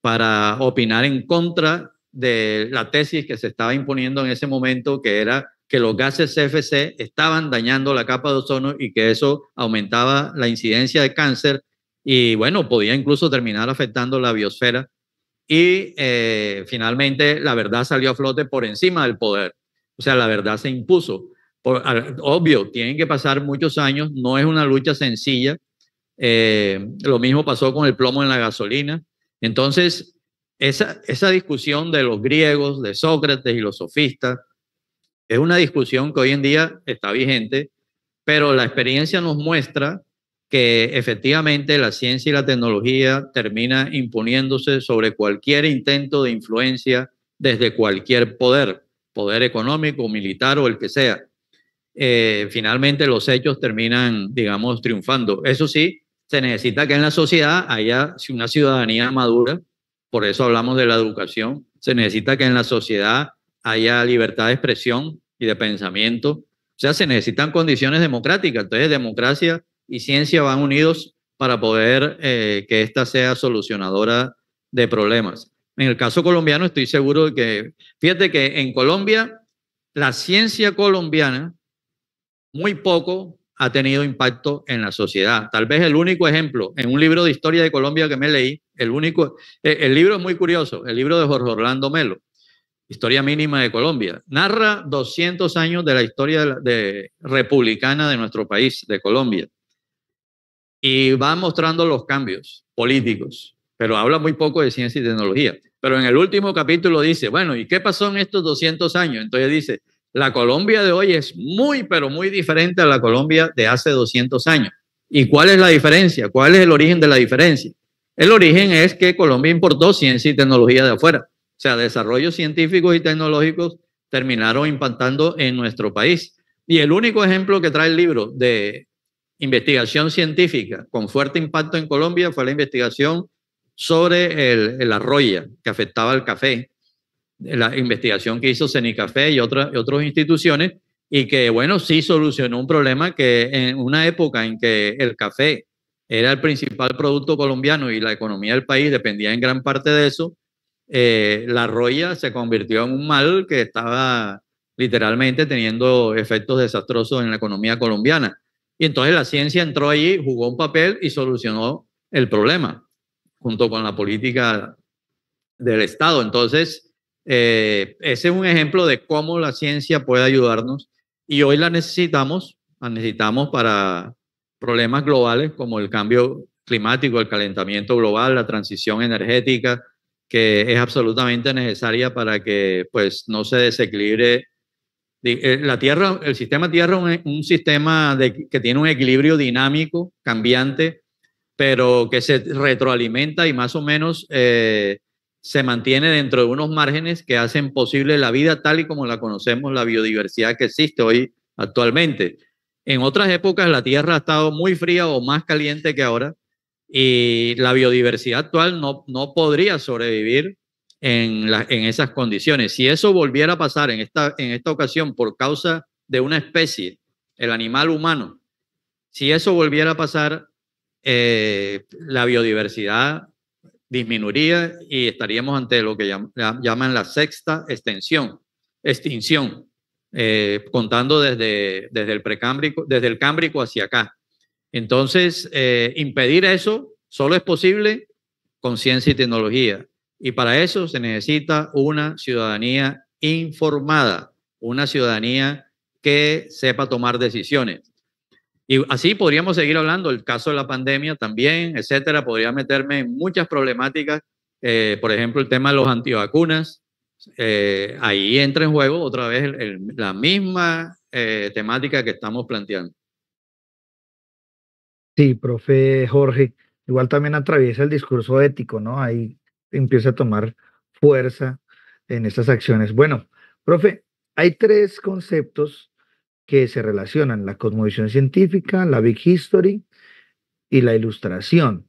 para opinar en contra de la tesis que se estaba imponiendo en ese momento, que era que los gases CFC estaban dañando la capa de ozono y que eso aumentaba la incidencia de cáncer y bueno, podía incluso terminar afectando la biosfera y eh, finalmente la verdad salió a flote por encima del poder. O sea, la verdad se impuso. obvio, tienen que pasar muchos años, no es una lucha sencilla. Eh, lo mismo pasó con el plomo en la gasolina. Entonces, esa, esa discusión de los griegos, de Sócrates y los sofistas, es una discusión que hoy en día está vigente, pero la experiencia nos muestra que efectivamente la ciencia y la tecnología termina imponiéndose sobre cualquier intento de influencia desde cualquier poder, poder económico, militar o el que sea. Eh, finalmente los hechos terminan, digamos, triunfando. Eso sí, se necesita que en la sociedad haya una ciudadanía madura, por eso hablamos de la educación, se necesita que en la sociedad haya libertad de expresión y de pensamiento, o sea, se necesitan condiciones democráticas, entonces democracia y ciencia van unidos para poder eh, que ésta sea solucionadora de problemas. En el caso colombiano estoy seguro de que, fíjate que en Colombia la ciencia colombiana muy poco ha tenido impacto en la sociedad. Tal vez el único ejemplo, en un libro de historia de Colombia que me leí, el único, eh, el libro es muy curioso, el libro de Jorge Orlando Melo, Historia Mínima de Colombia, narra 200 años de la historia de republicana de nuestro país, de Colombia y va mostrando los cambios políticos, pero habla muy poco de ciencia y tecnología. Pero en el último capítulo dice, bueno, ¿y qué pasó en estos 200 años? Entonces dice, la Colombia de hoy es muy, pero muy diferente a la Colombia de hace 200 años. ¿Y cuál es la diferencia? ¿Cuál es el origen de la diferencia? El origen es que Colombia importó ciencia y tecnología de afuera. O sea, desarrollos científicos y tecnológicos terminaron impactando en nuestro país. Y el único ejemplo que trae el libro de investigación científica con fuerte impacto en Colombia fue la investigación sobre el, arroya que afectaba al café, la investigación que hizo Cenicafé y, y otras instituciones, y que, bueno, sí solucionó un problema que en una época en que el café era el principal producto colombiano y la economía del país dependía en gran parte de eso, eh, la arroya se convirtió en un mal que estaba literalmente teniendo efectos desastrosos en la economía colombiana. Y entonces la ciencia entró allí, jugó un papel y solucionó el problema, junto con la política del Estado. Entonces, eh, ese es un ejemplo de cómo la ciencia puede ayudarnos y hoy la necesitamos, la necesitamos para problemas globales como el cambio climático, el calentamiento global, la transición energética, que es absolutamente necesaria para que pues, no se desequilibre eh, la Tierra, el sistema Tierra es un, sistema que tiene un equilibrio dinámico, cambiante, pero que se retroalimenta y más o menos eh, se mantiene dentro de unos márgenes que hacen posible la vida tal y como la conocemos, la biodiversidad que existe hoy actualmente. En otras épocas la Tierra ha estado muy fría o más caliente que ahora y la biodiversidad actual no, no podría sobrevivir en, esas condiciones. Si eso volviera a pasar en esta, en esta ocasión por causa de una especie, el animal humano, si eso volviera a pasar, eh, la biodiversidad disminuiría y estaríamos ante lo que llaman la sexta extensión, extinción, eh, contando desde, desde el precámbrico, desde el cámbrico hacia acá. Entonces, eh, impedir eso solo es posible con ciencia y tecnología. Y para eso se necesita una ciudadanía informada, una ciudadanía que sepa tomar decisiones. Y así podríamos seguir hablando, el caso de la pandemia también, etcétera. Podría meterme en muchas problemáticas, eh, por ejemplo, el tema de los antivacunas. Eh, ahí entra en juego otra vez la misma eh, temática que estamos planteando. Sí, profe Jorge, igual también atraviesa el discurso ético, ¿no? Hay Empieza a tomar fuerza en estas acciones. Bueno, profe, hay tres conceptos que se relacionan, la cosmovisión científica, la Big History y la ilustración.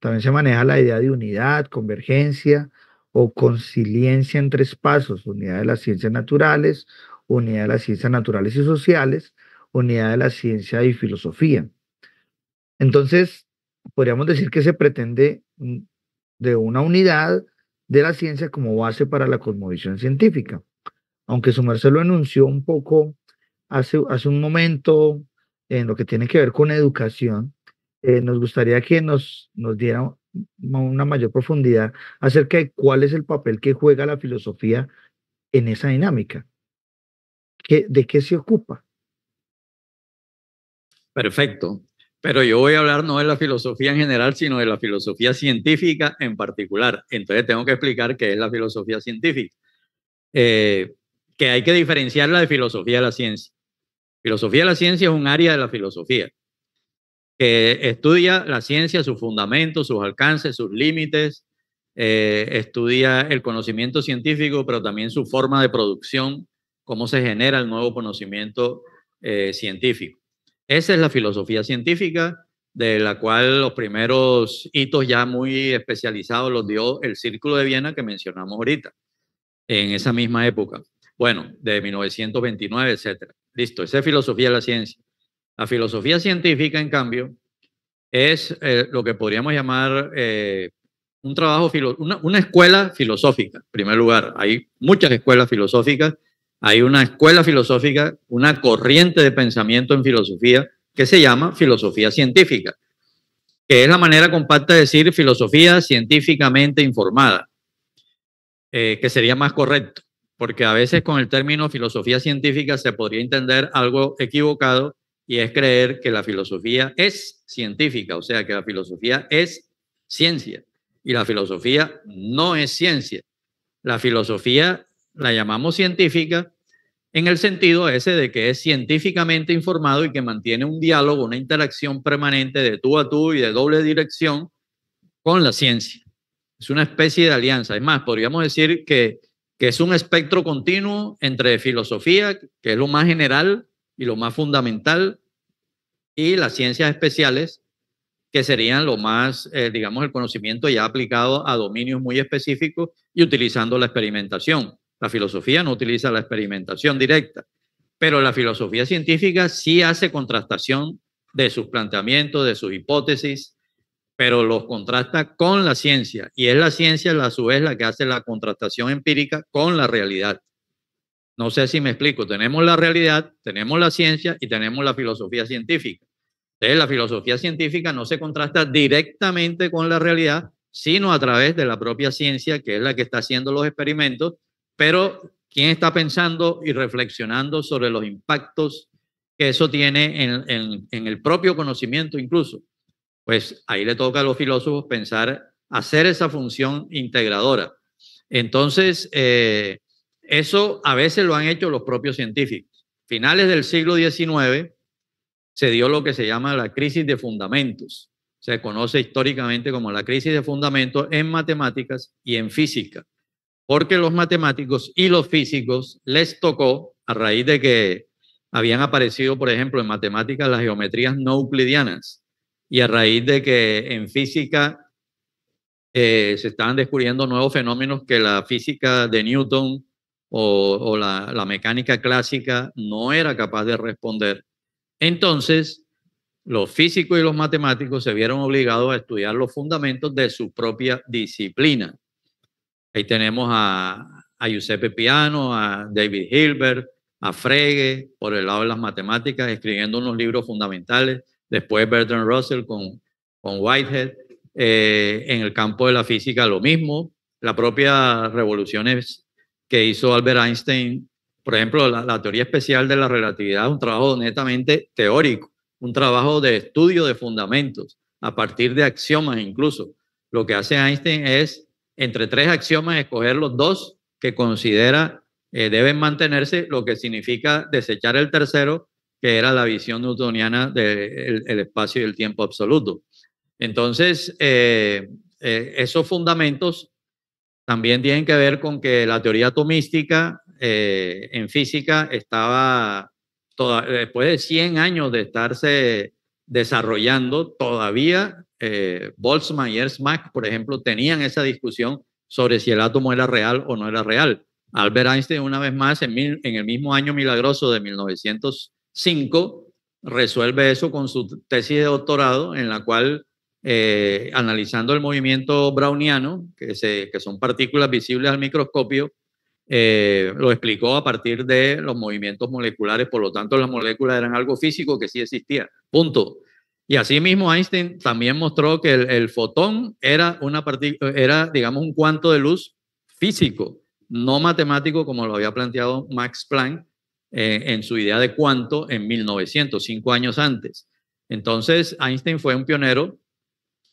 También se maneja la idea de unidad, convergencia o conciliencia en tres pasos, unidad de las ciencias naturales, unidad de las ciencias naturales y sociales, unidad de la ciencia y filosofía. Entonces, podríamos decir que se pretende mm, de una unidad de la ciencia como base para la cosmovisión científica. Aunque su merced lo enunció un poco hace, hace un momento en lo que tiene que ver con educación, eh, nos gustaría que nos, nos diera una mayor profundidad acerca de cuál es el papel que juega la filosofía en esa dinámica. ¿De qué se ocupa? Perfecto. Pero yo voy a hablar no de la filosofía en general, sino de la filosofía científica en particular. Entonces tengo que explicar qué es la filosofía científica. Eh, que hay que diferenciarla de filosofía de la ciencia. Filosofía de la ciencia es un área de la filosofía que estudia la ciencia, sus fundamentos, sus alcances, sus límites, eh, estudia el conocimiento científico, pero también su forma de producción, cómo se genera el nuevo conocimiento eh, científico. Esa es la filosofía científica de la cual los primeros hitos ya muy especializados los dio el Círculo de Viena que mencionamos ahorita, en esa misma época. Bueno, de 1929, etcétera. Listo, esa es filosofía de la ciencia. La filosofía científica, en cambio, es eh, lo que podríamos llamar eh, un trabajo, una escuela filosófica, en primer lugar. Hay muchas escuelas filosóficas hay una escuela filosófica, una corriente de pensamiento en filosofía que se llama filosofía científica, que es la manera compacta de decir filosofía científicamente informada, eh, que sería más correcto, porque a veces con el término filosofía científica se podría entender algo equivocado y es creer que la filosofía es científica, o sea, que la filosofía es ciencia y la filosofía no es ciencia. La filosofía la llamamos científica en el sentido ese de que es científicamente informado y que mantiene un diálogo, una interacción permanente de tú a tú y de doble dirección con la ciencia. Es una especie de alianza. Es más, podríamos decir que, es un espectro continuo entre filosofía, que es lo más general y lo más fundamental, y las ciencias especiales, que serían lo más, eh, digamos, el conocimiento ya aplicado a dominios muy específicos y utilizando la experimentación. La filosofía no utiliza la experimentación directa, pero la filosofía científica sí hace contrastación de sus planteamientos, de sus hipótesis, pero los contrasta con la ciencia. Y es la ciencia a su vez la que hace la contrastación empírica con la realidad. No sé si me explico. Tenemos la realidad, tenemos la ciencia y tenemos la filosofía científica. Entonces, la filosofía científica no se contrasta directamente con la realidad, sino a través de la propia ciencia, que es la que está haciendo los experimentos pero ¿quién está pensando y reflexionando sobre los impactos que eso tiene en, el propio conocimiento incluso? Pues ahí le toca a los filósofos pensar, hacer esa función integradora. Entonces, eh, eso a veces lo han hecho los propios científicos. Finales del siglo XIX se dio lo que se llama la crisis de fundamentos. Se conoce históricamente como la crisis de fundamentos en matemáticas y en física porque los matemáticos y los físicos les tocó, a raíz de que habían aparecido, por ejemplo, en matemáticas las geometrías no euclidianas, y a raíz de que en física eh, se estaban descubriendo nuevos fenómenos que la física de Newton o, la, mecánica clásica no era capaz de responder. Entonces, los físicos y los matemáticos se vieron obligados a estudiar los fundamentos de su propia disciplina. Ahí tenemos a, Giuseppe Piano, a David Hilbert, a Frege, por el lado de las matemáticas, escribiendo unos libros fundamentales. Después Bertrand Russell con, con Whitehead. Eh, en el campo de la física lo mismo. La propia revoluciones que hizo Albert Einstein, por ejemplo, la teoría especial de la relatividad, un trabajo netamente teórico, un trabajo de estudio de fundamentos, a partir de axiomas incluso. Lo que hace Einstein es entre tres axiomas escoger los dos que considera eh, deben mantenerse, lo que significa desechar el tercero, que era la visión newtoniana del espacio y el tiempo absoluto. Entonces, eh, eh, esos fundamentos también tienen que ver con que la teoría atomística en física estaba, después de 100 años de estarse desarrollando, todavía eh, Boltzmann y Ersmach, por ejemplo, tenían esa discusión sobre si el átomo era real o no era real. Albert Einstein, una vez más, en, el mismo año milagroso de 1905, resuelve eso con su tesis de doctorado, en la cual, eh, analizando el movimiento browniano, que, son partículas visibles al microscopio, eh, lo explicó a partir de los movimientos moleculares. Por lo tanto, las moléculas eran algo físico que sí existía. Punto. Y mismo Einstein también mostró que el, fotón era, una era, digamos, un cuanto de luz físico, no matemático como lo había planteado Max Planck eh, en su idea de cuanto en 1900, cinco años antes. Entonces Einstein fue un pionero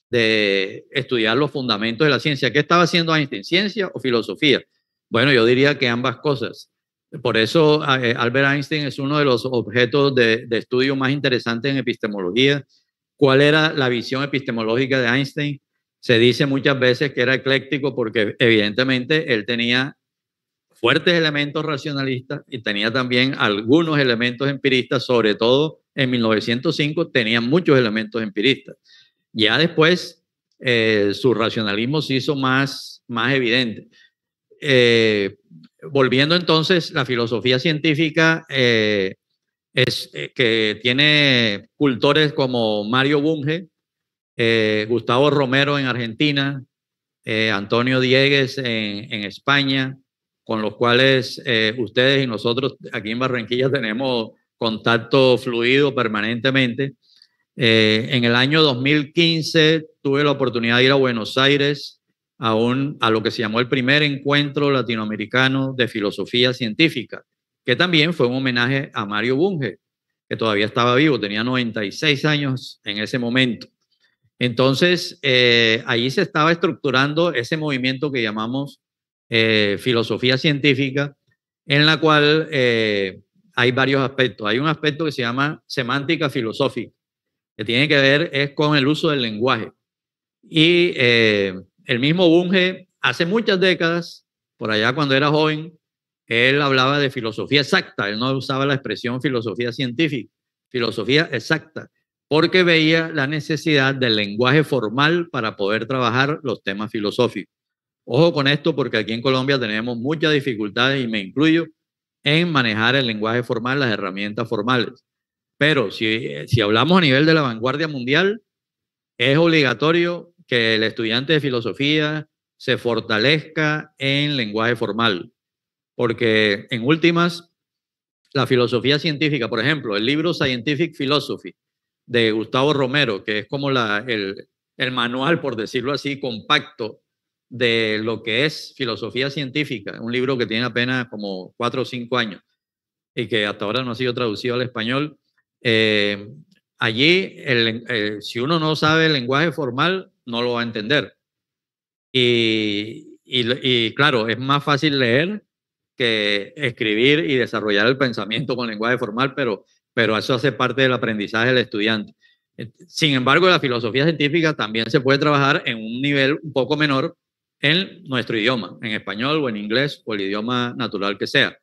de estudiar los fundamentos de la ciencia. ¿Qué estaba haciendo Einstein? ¿Ciencia o filosofía? Bueno, yo diría que ambas cosas. Por eso ah, eh, Albert Einstein es uno de los objetos de, estudio más interesantes en epistemología. ¿Cuál era la visión epistemológica de Einstein? Se dice muchas veces que era ecléctico porque evidentemente él tenía fuertes elementos racionalistas y tenía también algunos elementos empiristas, sobre todo en 1905 tenía muchos elementos empiristas. Ya después eh, su racionalismo se hizo más, más evidente. Eh, volviendo entonces, la filosofía científica eh, es eh, que tiene cultores como Mario Bunge, eh, Gustavo Romero en Argentina, Antonio Diegues en, en, España, con los cuales ustedes y nosotros aquí en Barranquilla tenemos contacto fluido permanentemente. en el año 2015 tuve la oportunidad de ir a Buenos Aires a, a lo que se llamó el primer encuentro latinoamericano de filosofía científica, que también fue un homenaje a Mario Bunge, que todavía estaba vivo, tenía 96 años en ese momento. Entonces, eh, allí se estaba estructurando ese movimiento que llamamos eh, filosofía científica, en la cual eh, hay varios aspectos. Hay un aspecto que se llama semántica filosófica, que tiene que ver es con el uso del lenguaje. Y el mismo Bunge, hace muchas décadas, por allá cuando era joven, él hablaba de filosofía exacta, él no usaba la expresión filosofía científica, filosofía exacta, porque veía la necesidad del lenguaje formal para poder trabajar los temas filosóficos. Ojo con esto porque aquí en Colombia tenemos muchas dificultades y me incluyo en manejar el lenguaje formal, las herramientas formales. Pero si, eh, hablamos a nivel de la vanguardia mundial, es obligatorio que el estudiante de filosofía se fortalezca en lenguaje formal, porque en últimas, la filosofía científica, por ejemplo, el libro Scientific Philosophy de Gustavo Romero, que es como el, manual, por decirlo así, compacto de lo que es filosofía científica, un libro que tiene apenas como cuatro o cinco años y que hasta ahora no ha sido traducido al español. Eh, allí, si uno no sabe el lenguaje formal, no lo va a entender. Y, claro, es más fácil leer que escribir y desarrollar el pensamiento con lenguaje formal, pero, pero eso hace parte del aprendizaje del estudiante. Sin embargo, la filosofía científica también se puede trabajar en un nivel un poco menor en nuestro idioma, en español o en inglés o el idioma natural que sea.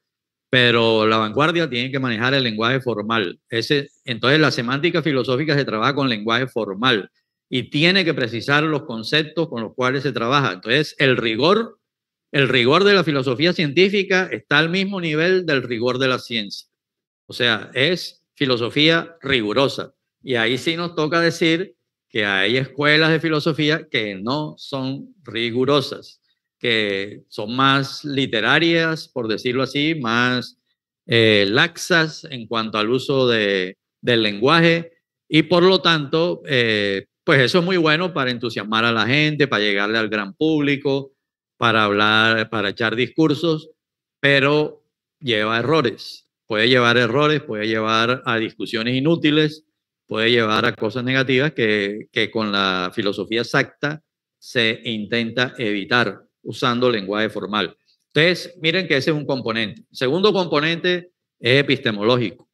Pero la vanguardia tiene que manejar el lenguaje formal. Ese, entonces, la semántica filosófica se trabaja con lenguaje formal, y tiene que precisar los conceptos con los cuales se trabaja. Entonces, el rigor, el rigor de la filosofía científica está al mismo nivel del rigor de la ciencia. O sea, es filosofía rigurosa. Y ahí sí nos toca decir que hay escuelas de filosofía que no son rigurosas, que son más literarias, por decirlo así, más eh, laxas en cuanto al uso del lenguaje y por lo tanto eh, pues eso es muy bueno para entusiasmar a la gente, para llegarle al gran público, para hablar, para echar discursos, pero lleva errores. Puede llevar errores, puede llevar a discusiones inútiles, puede llevar a cosas negativas que, que con la filosofía exacta se intenta evitar usando lenguaje formal. Entonces, miren que ese es un componente. Segundo componente es epistemológico.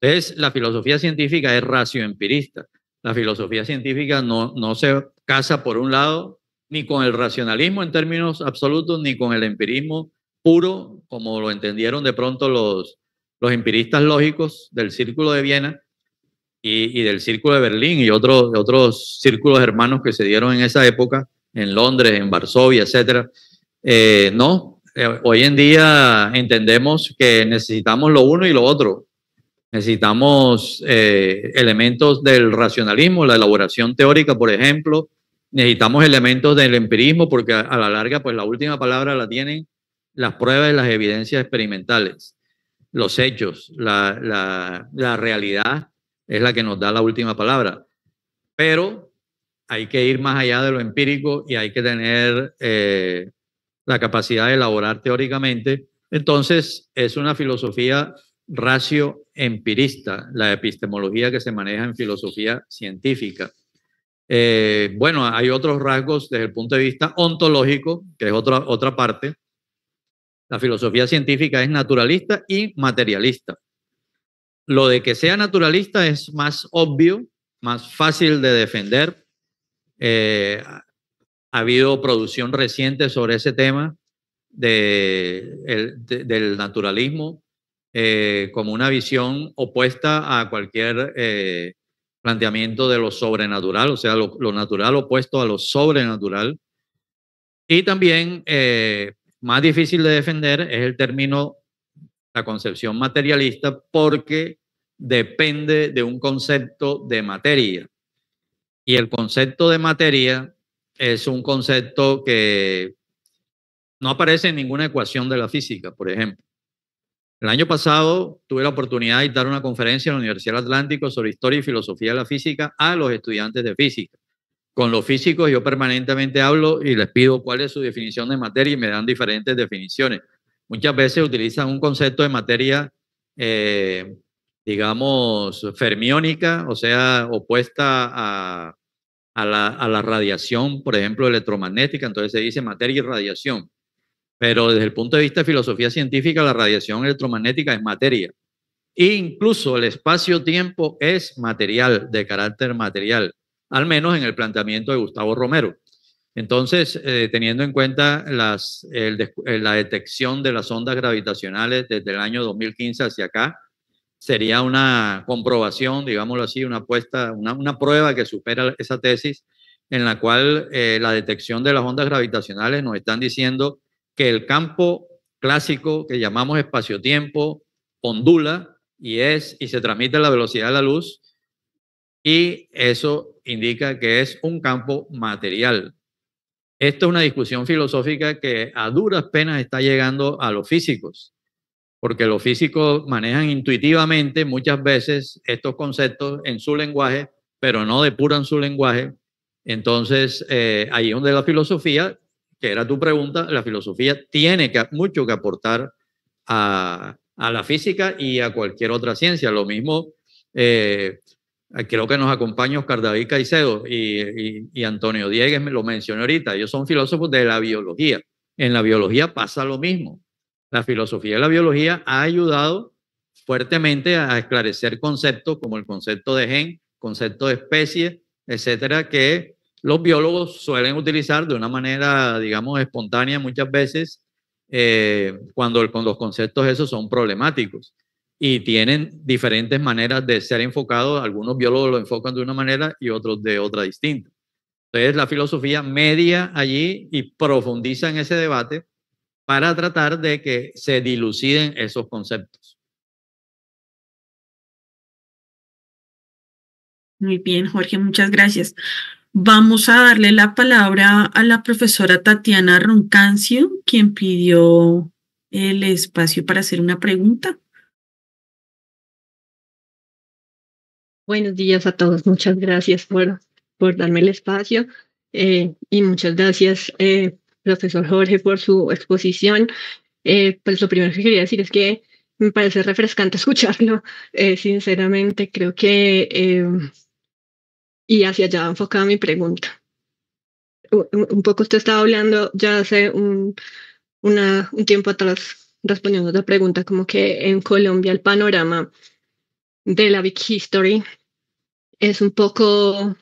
Entonces, la filosofía científica es racioempirista. La filosofía científica no, se casa por un lado ni con el racionalismo en términos absolutos, ni con el empirismo puro, como lo entendieron de pronto los, los empiristas lógicos del Círculo de Viena y, del Círculo de Berlín y otros, otros círculos hermanos que se dieron en esa época, en Londres, en Varsovia, etc. Eh, no, eh, hoy en día entendemos que necesitamos lo uno y lo otro. Necesitamos eh, elementos del racionalismo, la elaboración teórica, por ejemplo. Necesitamos elementos del empirismo, porque a, la larga, pues la última palabra la tienen las pruebas y las evidencias experimentales, los hechos, la, realidad es la que nos da la última palabra. Pero hay que ir más allá de lo empírico y hay que tener eh, la capacidad de elaborar teóricamente. Entonces, es una filosofía ratio empirista, la epistemología que se maneja en filosofía científica. Eh, bueno, hay otros rasgos desde el punto de vista ontológico, que es otra, otra parte. La filosofía científica es naturalista y materialista. Lo de que sea naturalista es más obvio, más fácil de defender. Eh, ha habido producción reciente sobre ese tema de, del naturalismo eh, como una visión opuesta a cualquier eh, planteamiento de lo sobrenatural, o sea, lo, natural opuesto a lo sobrenatural. Y también eh, más difícil de defender es el término, la concepción materialista, porque depende de un concepto de materia. Y el concepto de materia es un concepto que no aparece en ninguna ecuación de la física, por ejemplo. El año pasado tuve la oportunidad de dar una conferencia en la Universidad Atlántico sobre historia y filosofía de la física a los estudiantes de física. Con los físicos yo permanentemente hablo y les pido cuál es su definición de materia y me dan diferentes definiciones. Muchas veces utilizan un concepto de materia, eh, digamos, fermiónica, o sea, opuesta a, la, a la radiación, por ejemplo, electromagnética. Entonces se dice materia y radiación. Pero desde el punto de vista de filosofía científica, la radiación electromagnética es materia. E incluso el espacio-tiempo es material, de carácter material, al menos en el planteamiento de Gustavo Romero. Entonces, eh, teniendo en cuenta las, eh, la detección de las ondas gravitacionales desde el año 2015 hacia acá, sería una comprobación, digámoslo así, una apuesta, una, prueba que supera esa tesis en la cual eh, la detección de las ondas gravitacionales nos están diciendo que el campo clásico que llamamos espacio-tiempo ondula y es y se transmite a la velocidad de la luz y eso indica que es un campo material. Esto es una discusión filosófica que a duras penas está llegando a los físicos, porque los físicos manejan intuitivamente muchas veces estos conceptos en su lenguaje, pero no depuran su lenguaje. Entonces, eh, ahí es donde la filosofía que era tu pregunta, la filosofía tiene mucho que aportar a, la física y a cualquier otra ciencia. Lo mismo, eh, creo que nos acompañan Oscar David Caicedo y, y Antonio Diegues, me lo mencioné ahorita, ellos son filósofos de la biología. En la biología pasa lo mismo. La filosofía de la biología ha ayudado fuertemente a esclarecer conceptos como el concepto de gen, concepto de especie, etcétera, que los biólogos suelen utilizar de una manera, digamos, espontánea muchas veces eh, cuando, con los conceptos esos son problemáticos y tienen diferentes maneras de ser enfocados. Algunos biólogos lo enfocan de una manera y otros de otra distinta. Entonces, la filosofía media allí y profundiza en ese debate para tratar de que se diluciden esos conceptos. Muy bien, Jorge, muchas gracias. Vamos a darle la palabra a la profesora Tatiana Roncancio, quien pidió el espacio para hacer una pregunta. Buenos días a todos. Muchas gracias por, darme el espacio eh, y muchas gracias, eh, profesor Jorge, por su exposición. Eh, pues lo primero que quería decir es que me parece refrescante escucharlo. sinceramente, creo que y hacia allá enfocada mi pregunta. Un poco usted estaba hablando ya hace un, una, un tiempo atrás, respondiendo a la pregunta, como que en Colombia el panorama de la Big History es un poco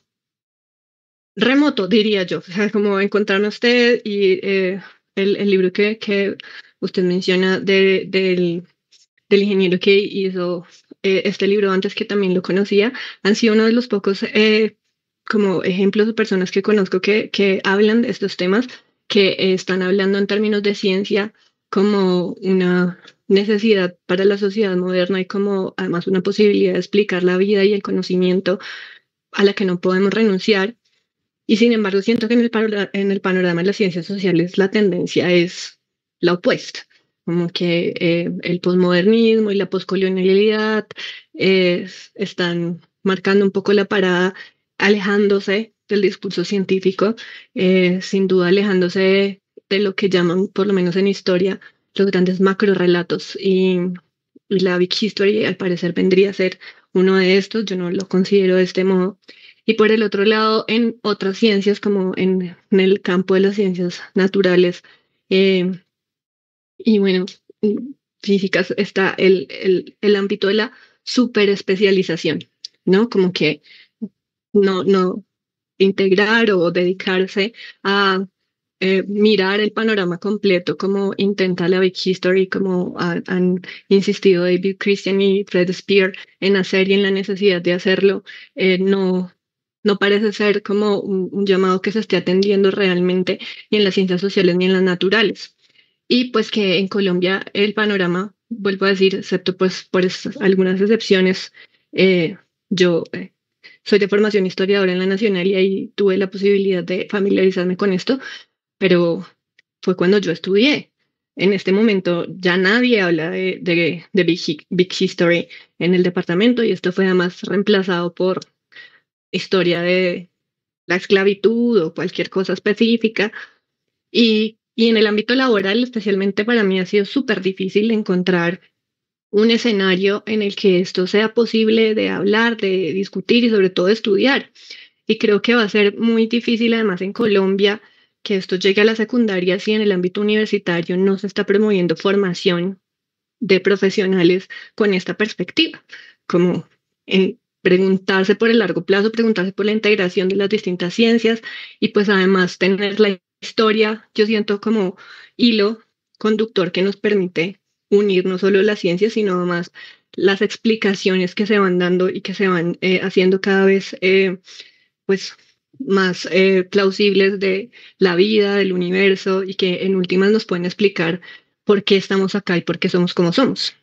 remoto, diría yo. O sea, como encontrar a usted y eh, el, libro que, que usted menciona de, del, del ingeniero que hizo eh, este libro antes que también lo conocía, han sido uno de los pocos eh, como ejemplos de personas que conozco que, que hablan de estos temas, que están hablando en términos de ciencia como una necesidad para la sociedad moderna y como además una posibilidad de explicar la vida y el conocimiento a la que no podemos renunciar. Y sin embargo, siento que en el panorama de las ciencias sociales la tendencia es la opuesta como que eh, el posmodernismo y la poscolonialidad eh, están marcando un poco la parada, alejándose del discurso científico, eh, sin duda alejándose de, lo que llaman, por lo menos en historia, los grandes macrorelatos Y, la Big History, al parecer, vendría a ser uno de estos. Yo no lo considero de este modo. Y por el otro lado, en otras ciencias, como en, el campo de las ciencias naturales, y bueno, físicas está el, el, ámbito de la superespecialización, ¿no? Como que no, no integrar o dedicarse a eh, mirar el panorama completo, como intenta la Big History, como han insistido David Christian y Fred Spear en hacer y en la necesidad de hacerlo, eh, no, no parece ser como un, llamado que se esté atendiendo realmente ni en las ciencias sociales ni en las naturales y pues que en Colombia el panorama, vuelvo a decir, excepto pues por algunas excepciones, eh, yo eh, soy de formación historiadora en la Nacional y ahí tuve la posibilidad de familiarizarme con esto, pero fue cuando yo estudié. En este momento ya nadie habla de, de, Big, Big History en el departamento y esto fue además reemplazado por historia de la esclavitud o cualquier cosa específica. Y y en el ámbito laboral, especialmente para mí, ha sido súper difícil encontrar un escenario en el que esto sea posible de hablar, de discutir y sobre todo estudiar. Y creo que va a ser muy difícil además en Colombia que esto llegue a la secundaria si en el ámbito universitario no se está promoviendo formación de profesionales con esta perspectiva, como eh, preguntarse por el largo plazo, preguntarse por la integración de las distintas ciencias y pues además tener la historia, yo siento como hilo conductor que nos permite unir no solo la ciencia, sino más las explicaciones que se van dando y que se van eh, haciendo cada vez eh, pues más eh, plausibles de la vida, del universo y que en últimas nos pueden explicar por qué estamos acá y por qué somos como somos.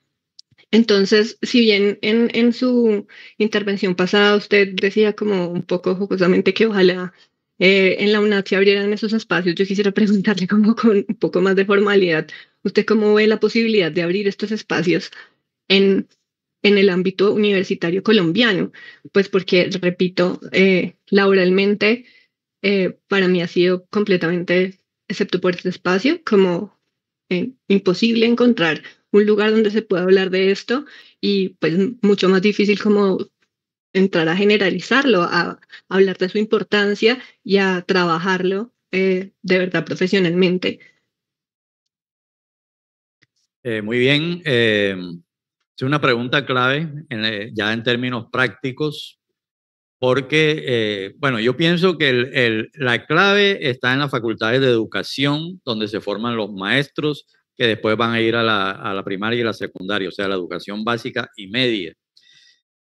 Entonces, si bien en, en su intervención pasada usted decía como un poco jocosamente que ojalá eh, en la UNAD se si abrieran esos espacios, yo quisiera preguntarle como con un poco más de formalidad, ¿usted cómo ve la posibilidad de abrir estos espacios en, en el ámbito universitario colombiano? Pues porque, repito, eh, laboralmente eh, para mí ha sido completamente, excepto por este espacio, como imposible encontrar un lugar donde se pueda hablar de esto y pues mucho más difícil como entrar a generalizarlo, a, hablar de su importancia y a trabajarlo eh, de verdad profesionalmente. Eh, muy bien. Eh, es una pregunta clave ya en términos prácticos, porque, bueno, yo pienso que la clave está en las facultades de educación, donde se forman los maestros que después van a ir a la, a la primaria y la secundaria, o sea, la educación básica y media.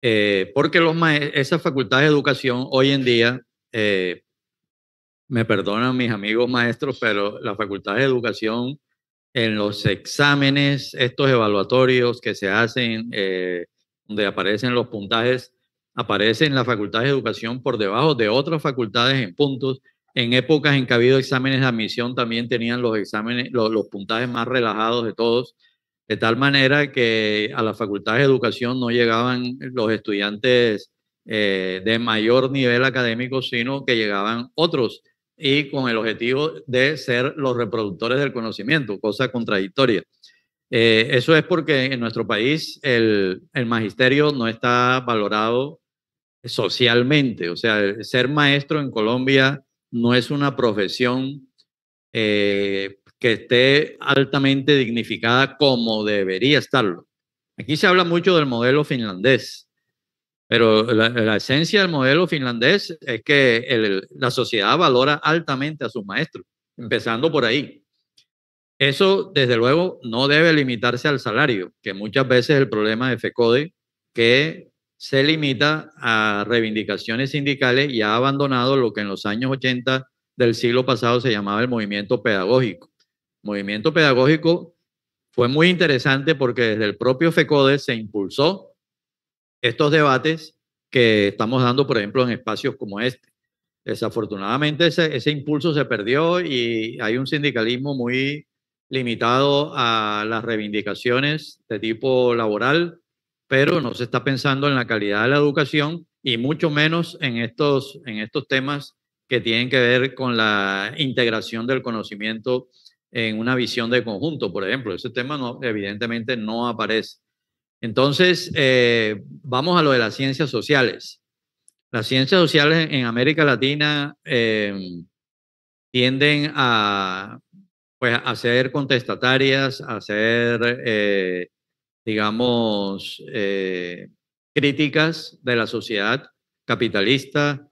Eh, porque los esas facultades de educación hoy en día, eh, me perdonan mis amigos maestros, pero la facultad de educación en los exámenes, estos evaluatorios que se hacen, eh, donde aparecen los puntajes, aparecen las facultades de educación por debajo de otras facultades en puntos. En épocas en que ha habido exámenes de admisión, también tenían los exámenes, los puntajes más relajados de todos. De tal manera que a las facultades de educación no llegaban los estudiantes eh, de mayor nivel académico, sino que llegaban otros y con el objetivo de ser los reproductores del conocimiento, cosa contradictoria. Eh, eso es porque en nuestro país el, magisterio no está valorado socialmente, o sea, ser maestro en Colombia no es una profesión eh, que esté altamente dignificada como debería estarlo. Aquí se habla mucho del modelo finlandés, pero la, esencia del modelo finlandés es que la sociedad valora altamente a sus maestros, empezando por ahí. Eso, desde luego, no debe limitarse al salario, que muchas veces es el problema de FECODE, que se limita a reivindicaciones sindicales y ha abandonado lo que en los años 80 del siglo pasado se llamaba el movimiento pedagógico, movimiento pedagógico fue muy interesante porque desde el propio FECODE se impulsó estos debates que estamos dando, por ejemplo, en espacios como este. Desafortunadamente ese, impulso se perdió y hay un sindicalismo muy limitado a las reivindicaciones de tipo laboral, pero no se está pensando en la calidad de la educación y mucho menos en estos, en estos temas que tienen que ver con la integración del conocimiento en una visión de conjunto, por ejemplo. Ese tema no, evidentemente no aparece. Entonces, eh, vamos a lo de las ciencias sociales. Las ciencias sociales en América Latina em, tienden a, pues, a ser contestatarias, a ser, eh, digamos, eh, críticas de la sociedad capitalista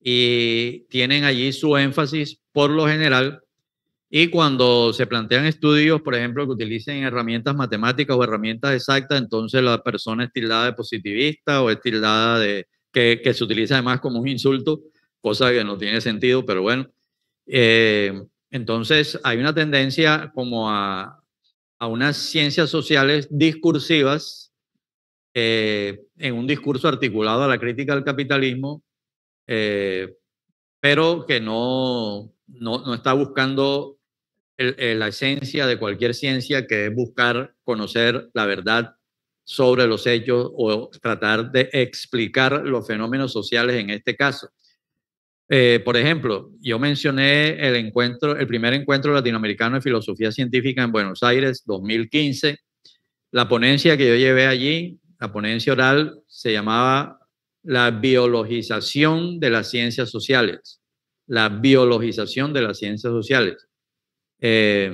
y tienen allí su énfasis por lo general y cuando se plantean estudios, por ejemplo, que utilicen herramientas matemáticas o herramientas exactas, entonces la persona es tildada de positivista o es tildada de que, se utiliza además como un insulto, cosa que no tiene sentido, pero bueno. Eh, entonces hay una tendencia como a, unas ciencias sociales discursivas eh, en un discurso articulado a la crítica al capitalismo, eh, pero que no, no, no está buscando eh, la esencia de cualquier ciencia, que es buscar conocer la verdad sobre los hechos o tratar de explicar los fenómenos sociales en este caso. Eh, por ejemplo, yo mencioné el encuentro, el primer encuentro latinoamericano de filosofía científica en Buenos Aires, 2015. La ponencia que yo llevé allí, la ponencia oral, se llamaba la biologización de las ciencias sociales. La biologización de las ciencias sociales. Eh,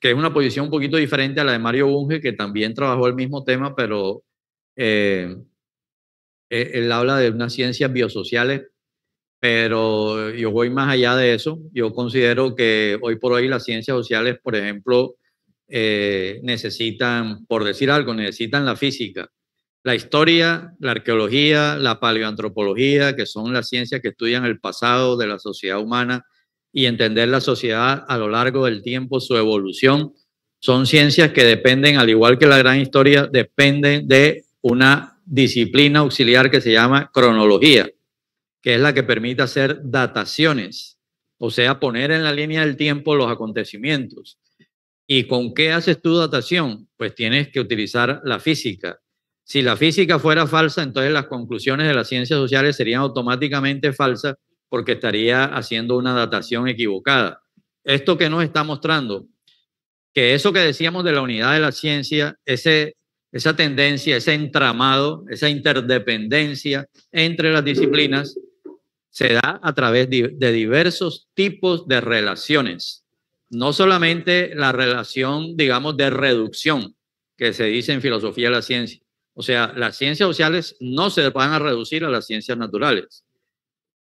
que es una posición un poquito diferente a la de Mario Bunge, que también trabajó el mismo tema, pero eh, e, él habla de unas ciencias biosociales, pero yo voy más allá de eso. Yo considero que hoy por hoy las ciencias sociales, por ejemplo, eh, necesitan, por decir algo, necesitan la física, la historia, la arqueología, la paleoantropología, que son las ciencias que estudian el pasado de la sociedad humana y entender la sociedad a lo largo del tiempo, su evolución. Son ciencias que dependen, al igual que la gran historia, dependen de una disciplina auxiliar que se llama cronología, que es la que permite hacer dataciones, o sea, poner en la línea del tiempo los acontecimientos. ¿Y con qué haces tu datación? Pues tienes que utilizar la física. Si la física fuera falsa, entonces las conclusiones de las ciencias sociales serían automáticamente falsas porque estaría haciendo una datación equivocada. Esto que nos está mostrando, que eso que decíamos de la unidad de la ciencia, esa tendencia, ese entramado, esa interdependencia entre las disciplinas, se da a través de diversos tipos de relaciones. No solamente la relación, digamos, de reducción, que se dice en filosofía de la ciencia. O sea, las ciencias sociales no se van a reducir a las ciencias naturales.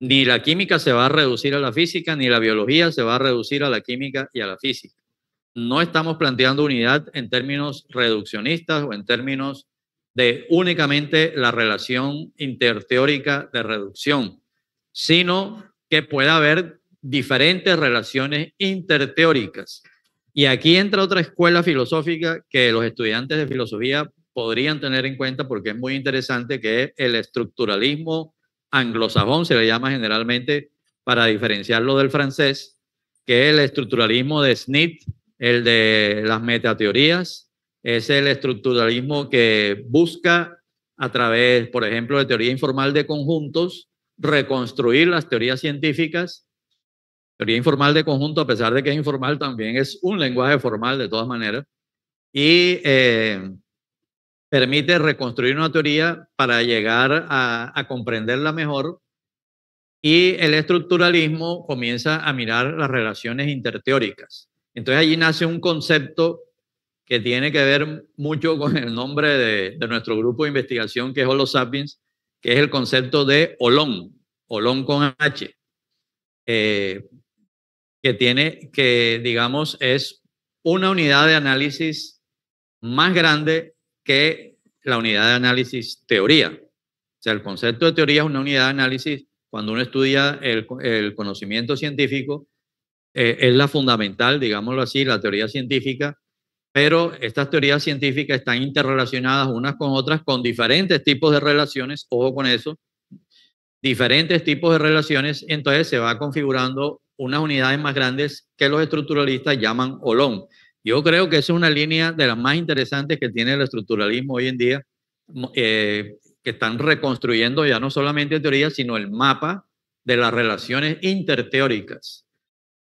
Ni la química se va a reducir a la física, ni la biología se va a reducir a la química y a la física. No estamos planteando unidad en términos reduccionistas o en términos de únicamente la relación interteórica de reducción, sino que pueda haber diferentes relaciones interteóricas. Y aquí entra otra escuela filosófica que los estudiantes de filosofía podrían tener en cuenta porque es muy interesante, que es el estructuralismo anglosajón, se le llama generalmente para diferenciarlo del francés, que el estructuralismo de Smith, el de las metateorías, es el estructuralismo que busca a través, por ejemplo, de teoría informal de conjuntos, reconstruir las teorías científicas. Teoría informal de conjunto, a pesar de que es informal, también es un lenguaje formal de todas maneras. Y eh, permite reconstruir una teoría para llegar a, comprenderla mejor y el estructuralismo comienza a mirar las relaciones interteóricas. Entonces allí nace un concepto que tiene que ver mucho con el nombre de, nuestro grupo de investigación, que es Holo Sapiens, que es el concepto de Olón, Olón con H, eh, que tiene, que digamos, es una unidad de análisis más grande que la unidad de análisis teoría. O sea, el concepto de teoría es una unidad de análisis. Cuando uno estudia el, conocimiento científico, eh, es la fundamental, digámoslo así, la teoría científica, pero estas teorías científicas están interrelacionadas unas con otras con diferentes tipos de relaciones, ojo con eso, diferentes tipos de relaciones, entonces se va configurando unas unidades más grandes que los estructuralistas llaman olón. Yo creo que es una línea de las más interesantes que tiene el estructuralismo hoy en día, mm, eh, que están reconstruyendo ya no solamente teoría, sino el mapa de las relaciones interteóricas.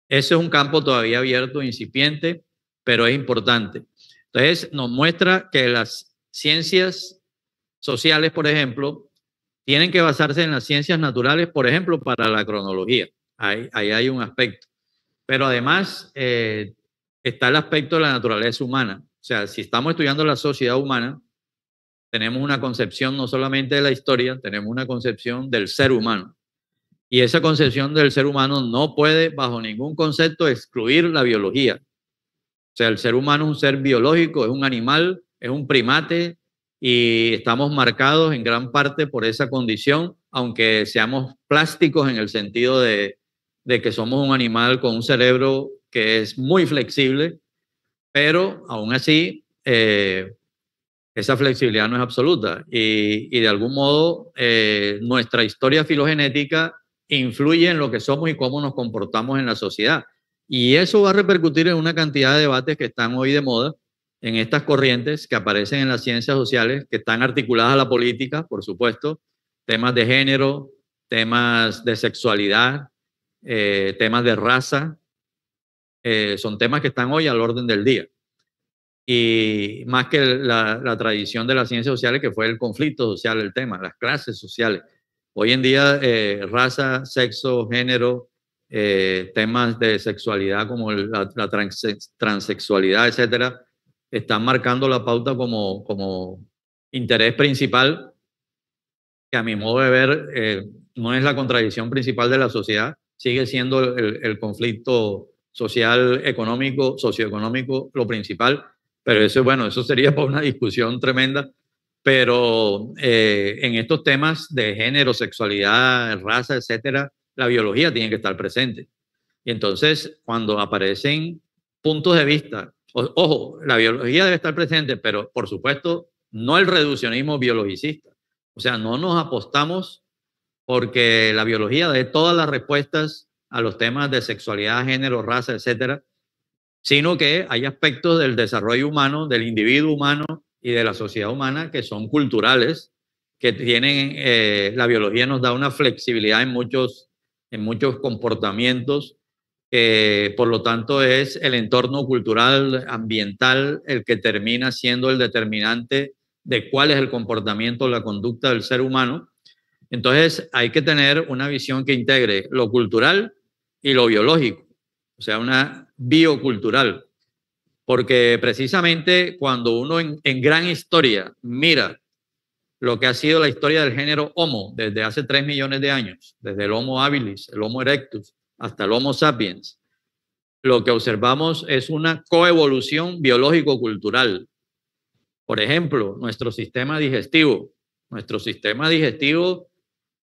Ese es un campo todavía abierto, incipiente, pero es importante. Entonces, nos muestra que las ciencias sociales, por ejemplo, tienen que basarse en las ciencias naturales, por ejemplo, para la cronología. Ahí, ahí hay un aspecto. Pero además, eh, está el aspecto de la naturaleza humana. O sea, si estamos estudiando la sociedad humana, tenemos una concepción no solamente de la historia, tenemos una concepción del ser humano. Y esa concepción del ser humano no puede, bajo ningún concepto, excluir la biología. O sea, el ser humano es un ser biológico, es un animal, es un primate y estamos marcados en gran parte por esa condición, aunque seamos plásticos en el sentido de, que somos un animal con un cerebro que es muy flexible, pero aún así eh, esa flexibilidad no es absoluta y, de algún modo eh, nuestra historia filogenética influye en lo que somos y cómo nos comportamos en la sociedad. Y eso va a repercutir en una cantidad de debates que están hoy de moda, en estas corrientes que aparecen en las ciencias sociales, que están articuladas a la política, por supuesto, temas de género, temas de sexualidad, eh, temas de raza, eh, son temas que están hoy al orden del día. Y más que la, tradición de las ciencias sociales, que fue el conflicto social, el tema, las clases sociales. Hoy en día, eh, raza, sexo, género, eh, temas de sexualidad como la, la transexualidad, etcétera, están marcando la pauta como, como interés principal, que a mi modo de ver no es la contradicción principal de la sociedad, sigue siendo el, el conflicto social, económico, socioeconómico, lo principal, pero eso, bueno, eso sería para una discusión tremenda, pero eh, en estos temas de género, sexualidad, raza, etcétera, la biología tiene que estar presente. Y entonces, cuando aparecen puntos de vista, ojo, la biología debe estar presente, pero por supuesto, no el reduccionismo biologicista. O sea, no nos apostamos porque la biología de todas las respuestas a los temas de sexualidad, género, raza, etcétera, sino que hay aspectos del desarrollo humano, del individuo humano y de la sociedad humana que son culturales, que tienen, eh, la biología nos da una flexibilidad en muchos, en muchos comportamientos, por lo tanto es el entorno cultural, ambiental, el que termina siendo el determinante de cuál es el comportamiento, la conducta del ser humano. Entonces hay que tener una visión que integre lo cultural y lo biológico, o sea, una biocultural. Porque precisamente cuando uno en, gran historia mira lo que ha sido la historia del género Homo desde hace tres millones de años, desde el Homo habilis, el Homo erectus, hasta el Homo sapiens, lo que observamos es una coevolución biológico-cultural. Por ejemplo, nuestro sistema digestivo. Nuestro sistema digestivo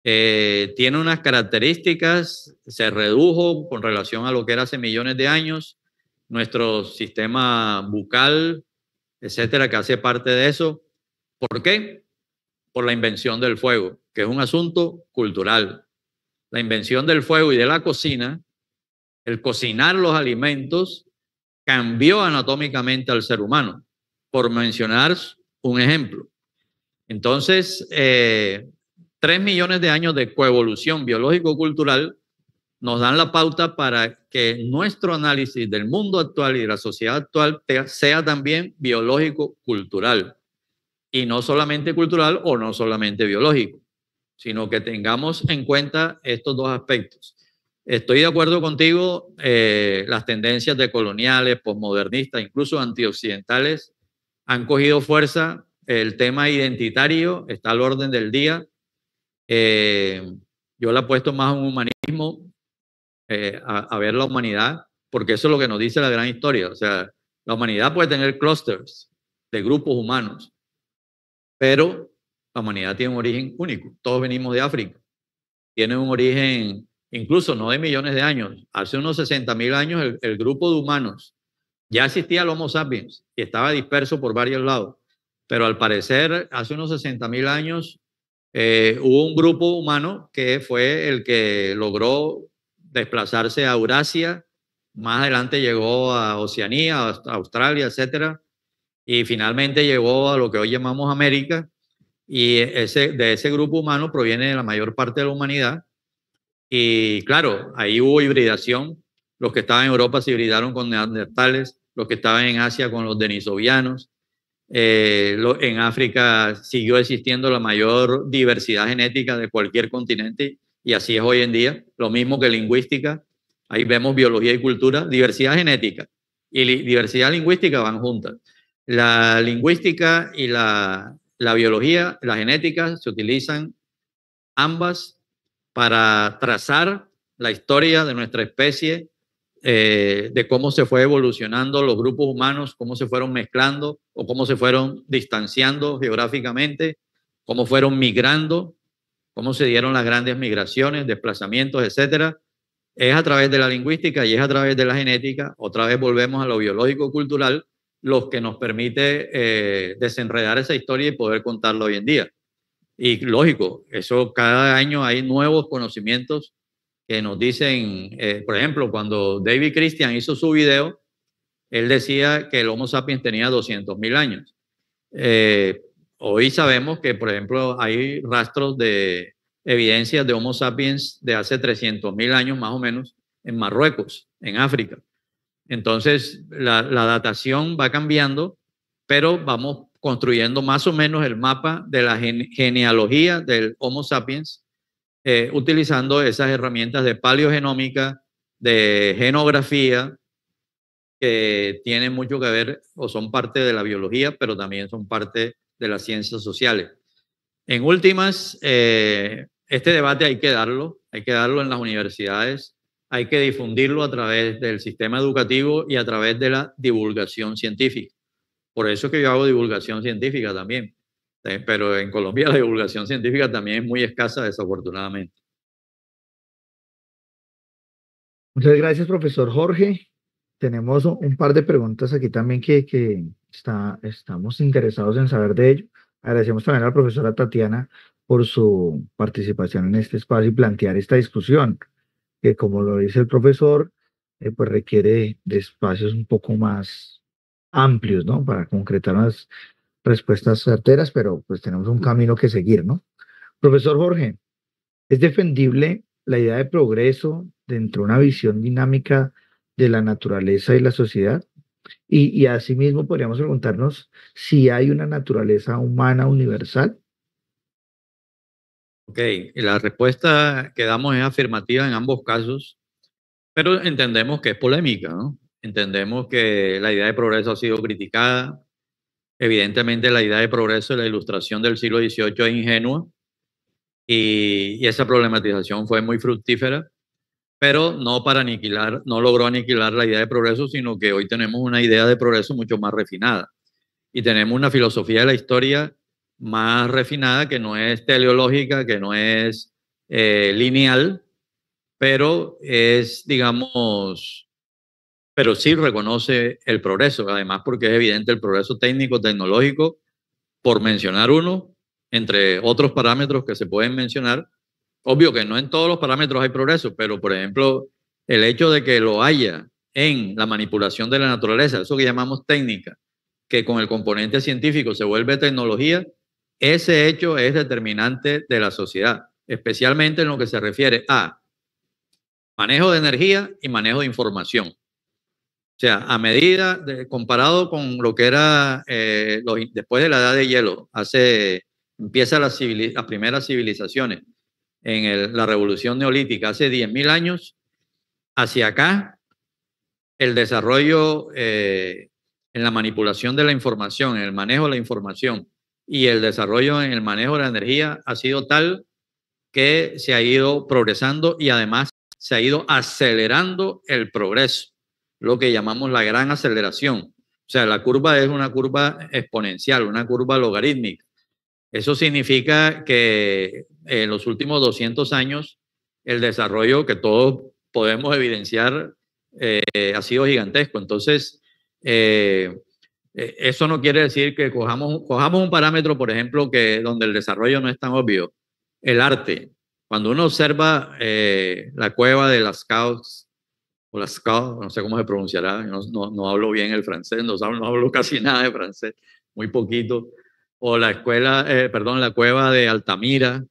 eh, tiene unas características, se redujo con relación a lo que era hace millones de años, nuestro sistema bucal, etcétera, que hace parte de eso. ¿Por qué? Por la invención del fuego, que es un asunto cultural. La invención del fuego y de la cocina, el cocinar los alimentos, cambió anatómicamente al ser humano, por mencionar un ejemplo. Entonces, eh, Tres millones de años de coevolución biológico-cultural nos dan la pauta para que nuestro análisis del mundo actual y de la sociedad actual sea también biológico-cultural. Y no solamente cultural o no solamente biológico, sino que tengamos en cuenta estos dos aspectos. Estoy de acuerdo contigo, eh, las tendencias de coloniales, posmodernistas, incluso antioccidentales, han cogido fuerza. El tema identitario está al orden del día. Eh, yo la apuesto más a un humanismo, eh, a, ver la humanidad, porque eso es lo que nos dice la gran historia. O sea, la humanidad puede tener clusters de grupos humanos, pero la humanidad tiene un origen único. Todos venimos de África. Tiene un origen incluso no de millones de años. Hace unos 60 mil años el, grupo de humanos ya existía el Homo sapiens y estaba disperso por varios lados. Pero al parecer, hace unos 60 mil años, eh, hubo un grupo humano que fue el que logró desplazarse a Eurasia, más adelante llegó a Oceanía, a Australia, etc. y finalmente llegó a lo que hoy llamamos América, y ese, de ese grupo humano proviene la mayor parte de la humanidad, y claro, ahí hubo hibridación, los que estaban en Europa se hibridaron con neandertales, los que estaban en Asia con los denisovianos, eh, en África siguió existiendo la mayor diversidad genética de cualquier continente y así es hoy en día, lo mismo que lingüística. Ahí vemos biología y cultura, diversidad genética y diversidad lingüística van juntas. La lingüística y la, la biología, la genética, se utilizan ambas para trazar la historia de nuestra especie eh, de cómo se fue evolucionando los grupos humanos, cómo se fueron mezclando o cómo se fueron distanciando geográficamente, cómo fueron migrando, cómo se dieron las grandes migraciones, desplazamientos, etcétera. Es a través de la lingüística y es a través de la genética. Otra vez volvemos a lo biológico-cultural, los que nos permite eh, desenredar esa historia y poder contarlo hoy en día. Y lógico, eso cada año hay nuevos conocimientos que nos dicen, eh, por ejemplo, cuando David Christian hizo su video, él decía que el Homo sapiens tenía 200.000 años. Eh, hoy sabemos que, por ejemplo, hay rastros de evidencias de Homo sapiens de hace 300.000 años más o menos en Marruecos, en África. Entonces, la, la datación va cambiando, pero vamos construyendo más o menos el mapa de la genealogía del Homo sapiens eh, utilizando esas herramientas de paleogenómica, de genografía, que tienen mucho que ver o son parte de la biología, pero también son parte de las ciencias sociales. En últimas, eh, este debate hay que darlo, hay que darlo en las universidades, hay que difundirlo a través del sistema educativo y a través de la divulgación científica. Por eso es que yo hago divulgación científica también. Eh, pero en Colombia la divulgación científica también es muy escasa, desafortunadamente. Muchas gracias, profesor Jorge. Tenemos un par de preguntas aquí también que, que está, estamos interesados en saber de ello. Agradecemos también a la profesora Tatiana por su participación en este espacio y plantear esta discusión, que como lo dice el profesor, eh, pues requiere de espacios un poco más amplios, ¿no? Para concretar más respuestas certeras, pero pues tenemos un camino que seguir, ¿no? Profesor Jorge, ¿es defendible la idea de progreso dentro de una visión dinámica de la naturaleza y la sociedad? Y, y asimismo podríamos preguntarnos si hay una naturaleza humana universal. Ok, la respuesta que damos es afirmativa en ambos casos, pero entendemos que es polémica, ¿no? Entendemos que la idea de progreso ha sido criticada, Evidentemente la idea de progreso y la ilustración del siglo XVIII es ingenua y, esa problematización fue muy fructífera, pero no para aniquilar, no logró aniquilar la idea de progreso, sino que hoy tenemos una idea de progreso mucho más refinada y tenemos una filosofía de la historia más refinada que no es teleológica, que no es eh, lineal, pero es, digamos, pero sí reconoce el progreso, además porque es evidente el progreso técnico, tecnológico, por mencionar uno, entre otros parámetros que se pueden mencionar. Obvio que no en todos los parámetros hay progreso, pero por ejemplo, el hecho de que lo haya en la manipulación de la naturaleza, eso que llamamos técnica, que con el componente científico se vuelve tecnología, ese hecho es determinante de la sociedad, especialmente en lo que se refiere a manejo de energía y manejo de información. O sea, a medida, de, comparado con lo que era eh, después de la edad de hielo, hace, empieza las, primeras civilizaciones en la revolución neolítica, hace 10.000 años, hacia acá, el desarrollo eh, en la manipulación de la información, en el manejo de la información y el desarrollo en el manejo de la energía ha sido tal que se ha ido progresando y además se ha ido acelerando el progreso lo que llamamos la gran aceleración. O sea, la curva es una curva exponencial, una curva logarítmica. Eso significa que en los últimos 200 años el desarrollo que todos podemos evidenciar eh, ha sido gigantesco. Entonces, eh, eh, eso no quiere decir que cojamos, cojamos un parámetro, por ejemplo, que donde el desarrollo no es tan obvio, el arte. Cuando uno observa la cueva de las Caos sca no sé cómo se pronunciará, no, no, hablo bien el francés, no, no, hablo casi nada de francés, muy poquito, o la escuela, eh, perdón, la cueva de Altamira,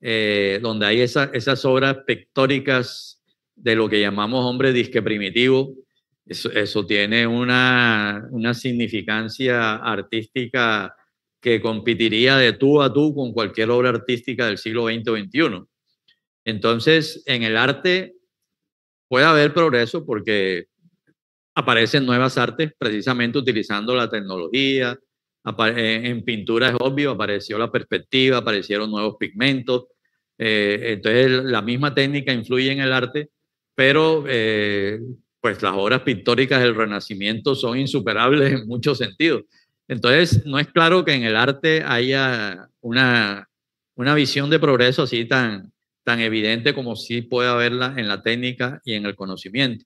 eh, donde hay esas obras pictóricas de lo que llamamos hombre disque primitivo, eso, tiene una, una significancia artística que competiría de tú a tú con cualquier obra artística del siglo XX o XXI. Entonces, en el arte puede haber progreso porque aparecen nuevas artes precisamente utilizando la tecnología. Eh, en pintura es obvio, apareció la perspectiva, aparecieron nuevos pigmentos. Eh, entonces la misma técnica influye en el arte, pero eh, pues las obras pictóricas del Renacimiento son insuperables en muchos sentidos. Entonces no es claro que en el arte haya una, una visión de progreso así tan, tan evidente como sí puede haberla en la técnica y en el conocimiento.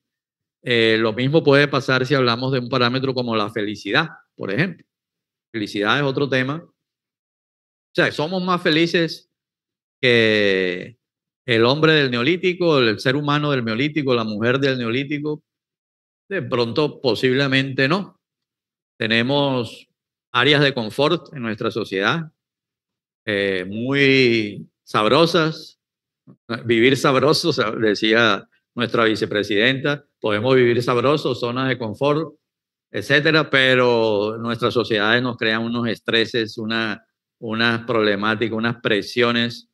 Eh, lo mismo puede pasar si hablamos de un parámetro como la felicidad, por ejemplo. Felicidad es otro tema. O sea, somos más felices que el hombre del neolítico, el ser humano del neolítico, la mujer del neolítico. De pronto, posiblemente no. Tenemos áreas de confort en nuestra sociedad eh, muy sabrosas, vivir sabroso, decía nuestra vicepresidenta, podemos vivir sabrosos, zonas de confort, etcétera, pero nuestras sociedades nos crean unos estreses, una, unas problemáticas, unas presiones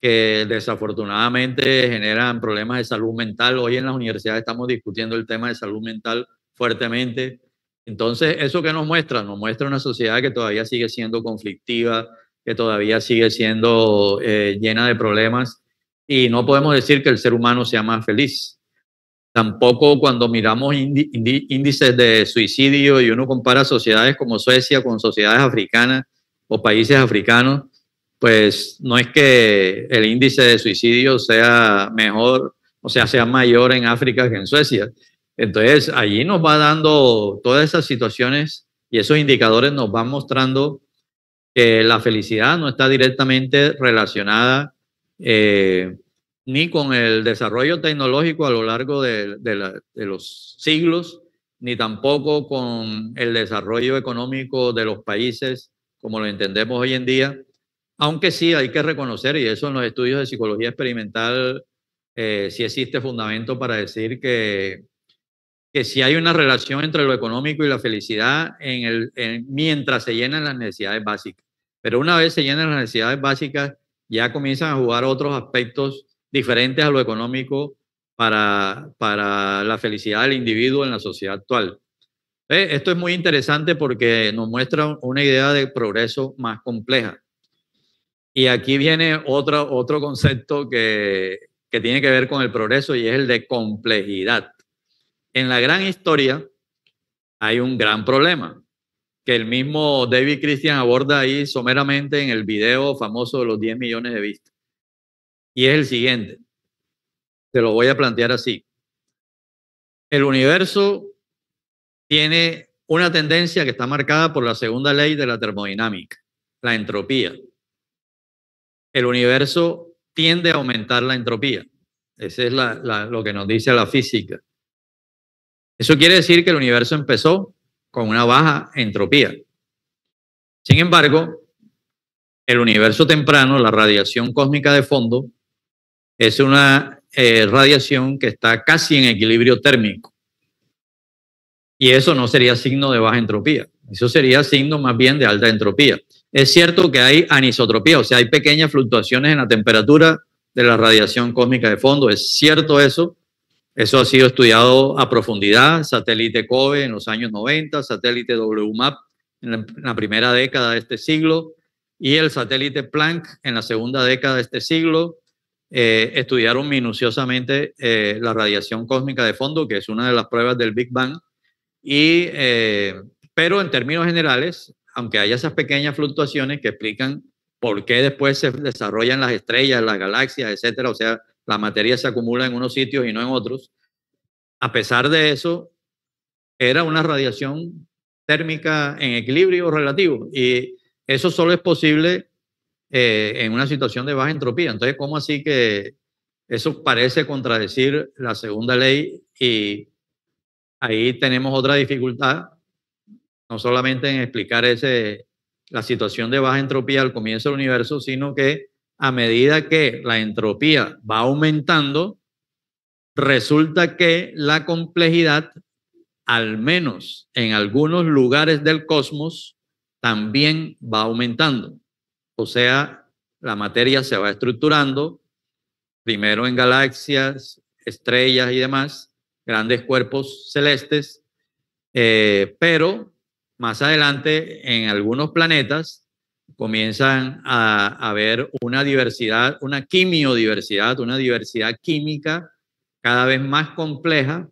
que desafortunadamente generan problemas de salud mental. Hoy en las universidades estamos discutiendo el tema de salud mental fuertemente. Entonces, ¿eso que nos muestra? Nos muestra una sociedad que todavía sigue siendo conflictiva, que todavía sigue siendo eh, llena de problemas y no podemos decir que el ser humano sea más feliz. Tampoco cuando miramos índices de suicidio y uno compara sociedades como Suecia con sociedades africanas o países africanos, pues no es que el índice de suicidio sea mejor, o sea, sea mayor en África que en Suecia. Entonces, allí nos va dando todas esas situaciones y esos indicadores nos van mostrando que la felicidad no está directamente relacionada eh, ni con el desarrollo tecnológico a lo largo de, los siglos, ni tampoco con el desarrollo económico de los países como lo entendemos hoy en día, aunque sí hay que reconocer, y eso en los estudios de psicología experimental eh, sí existe fundamento para decir que, que sí hay una relación entre lo económico y la felicidad en el, mientras se llenan las necesidades básicas. Pero una vez se llenan las necesidades básicas, ya comienzan a jugar otros aspectos diferentes a lo económico para, para la felicidad del individuo en la sociedad actual. Eh, esto es muy interesante porque nos muestra una idea de progreso más compleja. Y aquí viene otro, otro concepto que, que tiene que ver con el progreso y es el de complejidad. En la gran historia hay un gran problema que el mismo David Christian aborda ahí someramente en el video famoso de los 10 millones de vistas. Y es el siguiente. Te lo voy a plantear así. El universo tiene una tendencia que está marcada por la segunda ley de la termodinámica, la entropía. El universo tiende a aumentar la entropía. Esa es lo que nos dice la física. Eso quiere decir que el universo empezó con una baja entropía. Sin embargo, el universo temprano, la radiación cósmica de fondo, es una eh, radiación que está casi en equilibrio térmico. Y eso no sería signo de baja entropía, eso sería signo más bien de alta entropía. Es cierto que hay anisotropía, o sea, hay pequeñas fluctuaciones en la temperatura de la radiación cósmica de fondo, es cierto eso, eso ha sido estudiado a profundidad, satélite COBE en los años 90, satélite WMAP en la primera década de este siglo y el satélite Planck en la segunda década de este siglo. Eh, estudiaron minuciosamente eh, la radiación cósmica de fondo, que es una de las pruebas del Big Bang, y, eh, pero en términos generales, aunque haya esas pequeñas fluctuaciones que explican por qué después se desarrollan las estrellas, las galaxias, etcétera, o sea, la materia se acumula en unos sitios y no en otros. A pesar de eso, era una radiación térmica en equilibrio relativo y eso solo es posible eh, en una situación de baja entropía. Entonces, ¿cómo así que eso parece contradecir la segunda ley? Y ahí tenemos otra dificultad, no solamente en explicar ese, la situación de baja entropía al comienzo del universo, sino que a medida que la entropía va aumentando, resulta que la complejidad, al menos en algunos lugares del cosmos, también va aumentando. O sea, la materia se va estructurando, primero en galaxias, estrellas y demás, grandes cuerpos celestes, eh, pero más adelante en algunos planetas comienzan a, a ver una diversidad, una quimiodiversidad, una diversidad química cada vez más compleja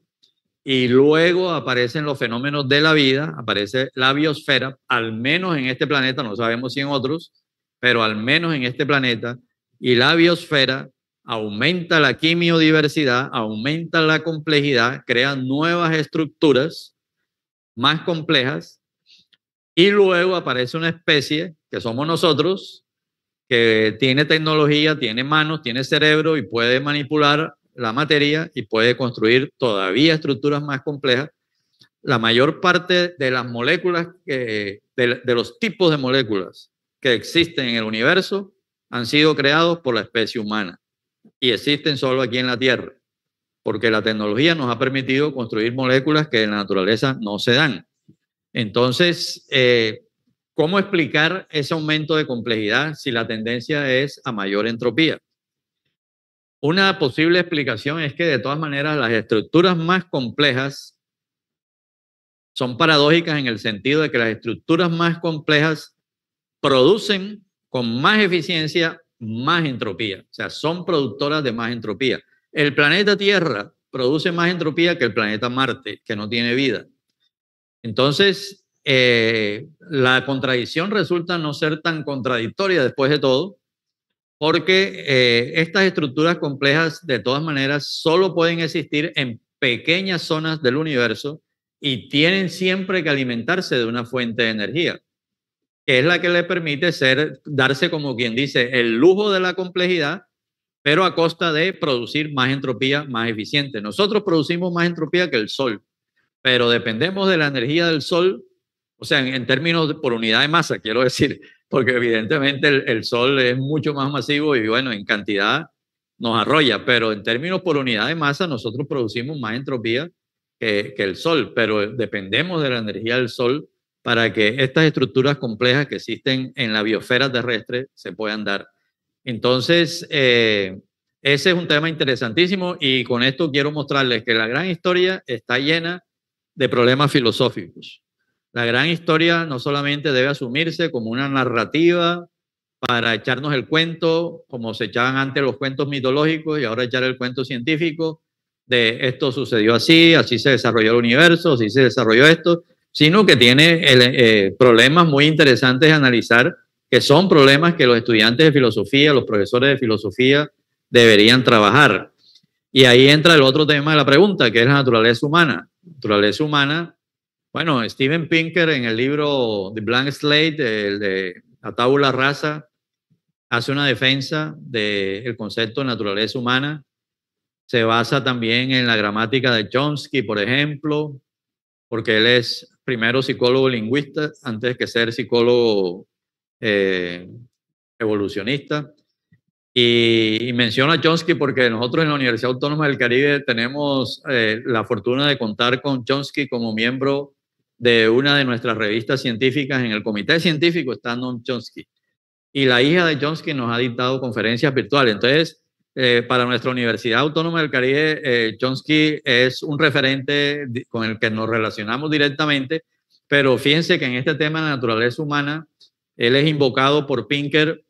y luego aparecen los fenómenos de la vida, aparece la biosfera, al menos en este planeta, no sabemos si en otros, pero al menos en este planeta, y la biosfera aumenta la quimiodiversidad, aumenta la complejidad, crea nuevas estructuras más complejas y luego aparece una especie que somos nosotros, que tiene tecnología, tiene manos, tiene cerebro y puede manipular la materia y puede construir todavía estructuras más complejas. La mayor parte de las moléculas, que, de, de los tipos de moléculas que existen en el universo, han sido creados por la especie humana y existen solo aquí en la Tierra, porque la tecnología nos ha permitido construir moléculas que en la naturaleza no se dan. Entonces, eh, ¿cómo explicar ese aumento de complejidad si la tendencia es a mayor entropía? Una posible explicación es que de todas maneras las estructuras más complejas son paradójicas en el sentido de que las estructuras más complejas producen con más eficiencia más entropía, o sea, son productoras de más entropía. El planeta Tierra produce más entropía que el planeta Marte, que no tiene vida. Entonces, eh, la contradicción resulta no ser tan contradictoria después de todo, porque eh, estas estructuras complejas, de todas maneras, solo pueden existir en pequeñas zonas del universo y tienen siempre que alimentarse de una fuente de energía, que es la que le permite ser, darse, como quien dice, el lujo de la complejidad, pero a costa de producir más entropía más eficiente. Nosotros producimos más entropía que el Sol pero dependemos de la energía del Sol, o sea, en, términos por unidad de masa, quiero decir, porque evidentemente el, Sol es mucho más masivo y bueno, en cantidad nos arrolla, pero en términos por unidad de masa nosotros producimos más entropía que, el Sol, pero dependemos de la energía del Sol para que estas estructuras complejas que existen en la biosfera terrestre se puedan dar. Entonces, eh, ese es un tema interesantísimo y con esto quiero mostrarles que la gran historia está llena de problemas filosóficos. La gran historia no solamente debe asumirse como una narrativa para echarnos el cuento, como se echaban antes los cuentos mitológicos y ahora echar el cuento científico, de esto sucedió así, así se desarrolló el universo, así se desarrolló esto, sino que tiene eh, eh, problemas muy interesantes de analizar, que son problemas que los estudiantes de filosofía, los profesores de filosofía deberían trabajar. Y ahí entra el otro tema de la pregunta, que es la naturaleza humana. Naturaleza humana, bueno, Steven Pinker en el libro The Blank Slate, el de La Tabula Rasa, hace una defensa del concepto de naturaleza humana. Se basa también en la gramática de Chomsky, por ejemplo, porque él es primero psicólogo lingüista antes que ser psicólogo eh, evolucionista. Y, menciona a Chomsky porque nosotros en la Universidad Autónoma del Caribe tenemos eh, la fortuna de contar con Chomsky como miembro de una de nuestras revistas científicas. En el comité científico está Noam Chomsky. Y la hija de Chomsky nos ha dictado conferencias virtuales. Entonces, eh, para nuestra Universidad Autónoma del Caribe, eh, Chomsky es un referente con el que nos relacionamos directamente. Pero fíjense que en este tema de la naturaleza humana, él es invocado por Pinker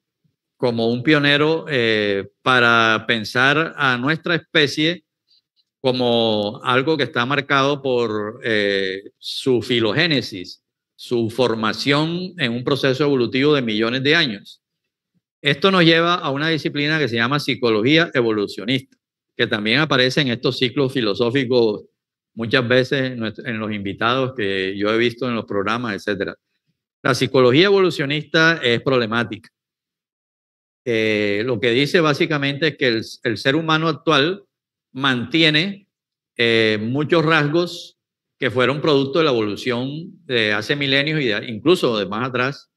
como un pionero eh, para pensar a nuestra especie como algo que está marcado por eh, su filogénesis, su formación en un proceso evolutivo de millones de años. Esto nos lleva a una disciplina que se llama psicología evolucionista, que también aparece en estos ciclos filosóficos muchas veces en los invitados que yo he visto en los programas, etc. La psicología evolucionista es problemática eh, lo que dice básicamente es que el, ser humano actual mantiene eh, muchos rasgos que fueron producto de la evolución de hace milenios e incluso de más atrás,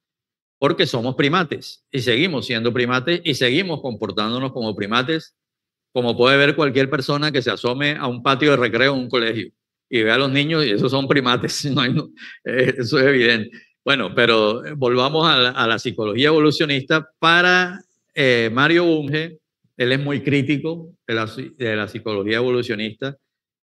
porque somos primates y seguimos siendo primates y seguimos comportándonos como primates, como puede ver cualquier persona que se asome a un patio de recreo en un colegio y ve a los niños y esos son primates, eh, eso es evidente. Bueno, pero volvamos a la psicología evolucionista para eh, Mario Bunge, él es muy crítico de la, psicología evolucionista.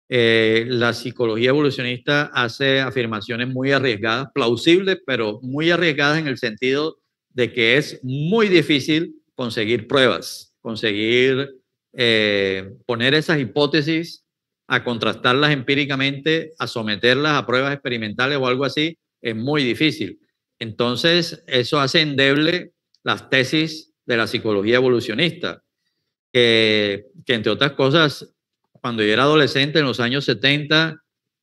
Eh, la psicología evolucionista hace afirmaciones muy arriesgadas, plausibles, pero muy arriesgadas en el sentido de que es muy difícil conseguir pruebas, conseguir eh, poner esas hipótesis a contrastarlas empíricamente, a someterlas a pruebas experimentales o algo así, es muy difícil. Entonces, eso hace endeble las tesis de la psicología evolucionista, que, entre otras cosas, cuando yo era adolescente en los años 70,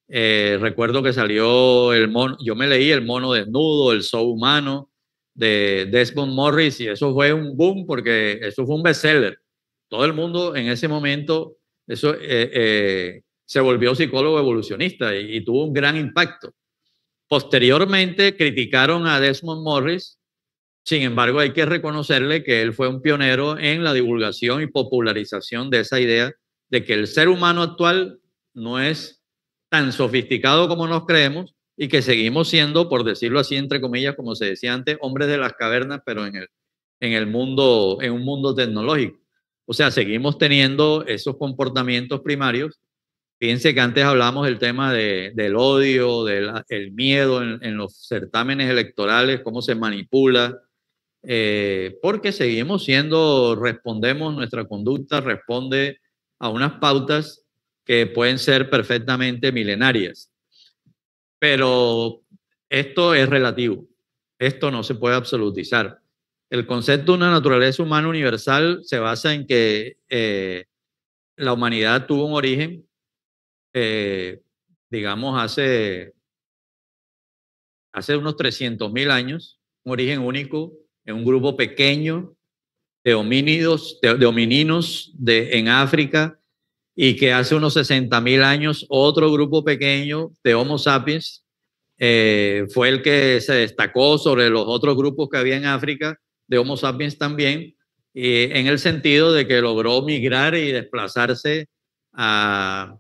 eh, recuerdo que salió el mono, yo me leí El mono desnudo, El so humano de Desmond Morris y eso fue un boom porque eso fue un bestseller. Todo el mundo en ese momento eso, eh, eh, se volvió psicólogo evolucionista y, tuvo un gran impacto. Posteriormente criticaron a Desmond Morris sin embargo, hay que reconocerle que él fue un pionero en la divulgación y popularización de esa idea de que el ser humano actual no es tan sofisticado como nos creemos y que seguimos siendo, por decirlo así, entre comillas, como se decía antes, hombres de las cavernas, pero en el, mundo, en un mundo tecnológico. O sea, seguimos teniendo esos comportamientos primarios. Fíjense que antes hablamos del tema del odio, del miedo en, en los certámenes electorales, cómo se manipula, eh, porque seguimos siendo, respondemos, nuestra conducta responde a unas pautas que pueden ser perfectamente milenarias. Pero esto es relativo, esto no se puede absolutizar. El concepto de una naturaleza humana universal se basa en que eh, la humanidad tuvo un origen, eh, digamos, hace, hace unos 300.000 años, un origen único en un grupo pequeño de homínidos, de, homininos en África, y que hace unos 60 mil años otro grupo pequeño de Homo sapiens eh, fue el que se destacó sobre los otros grupos que había en África, de Homo sapiens también, en el sentido de que logró migrar y desplazarse a,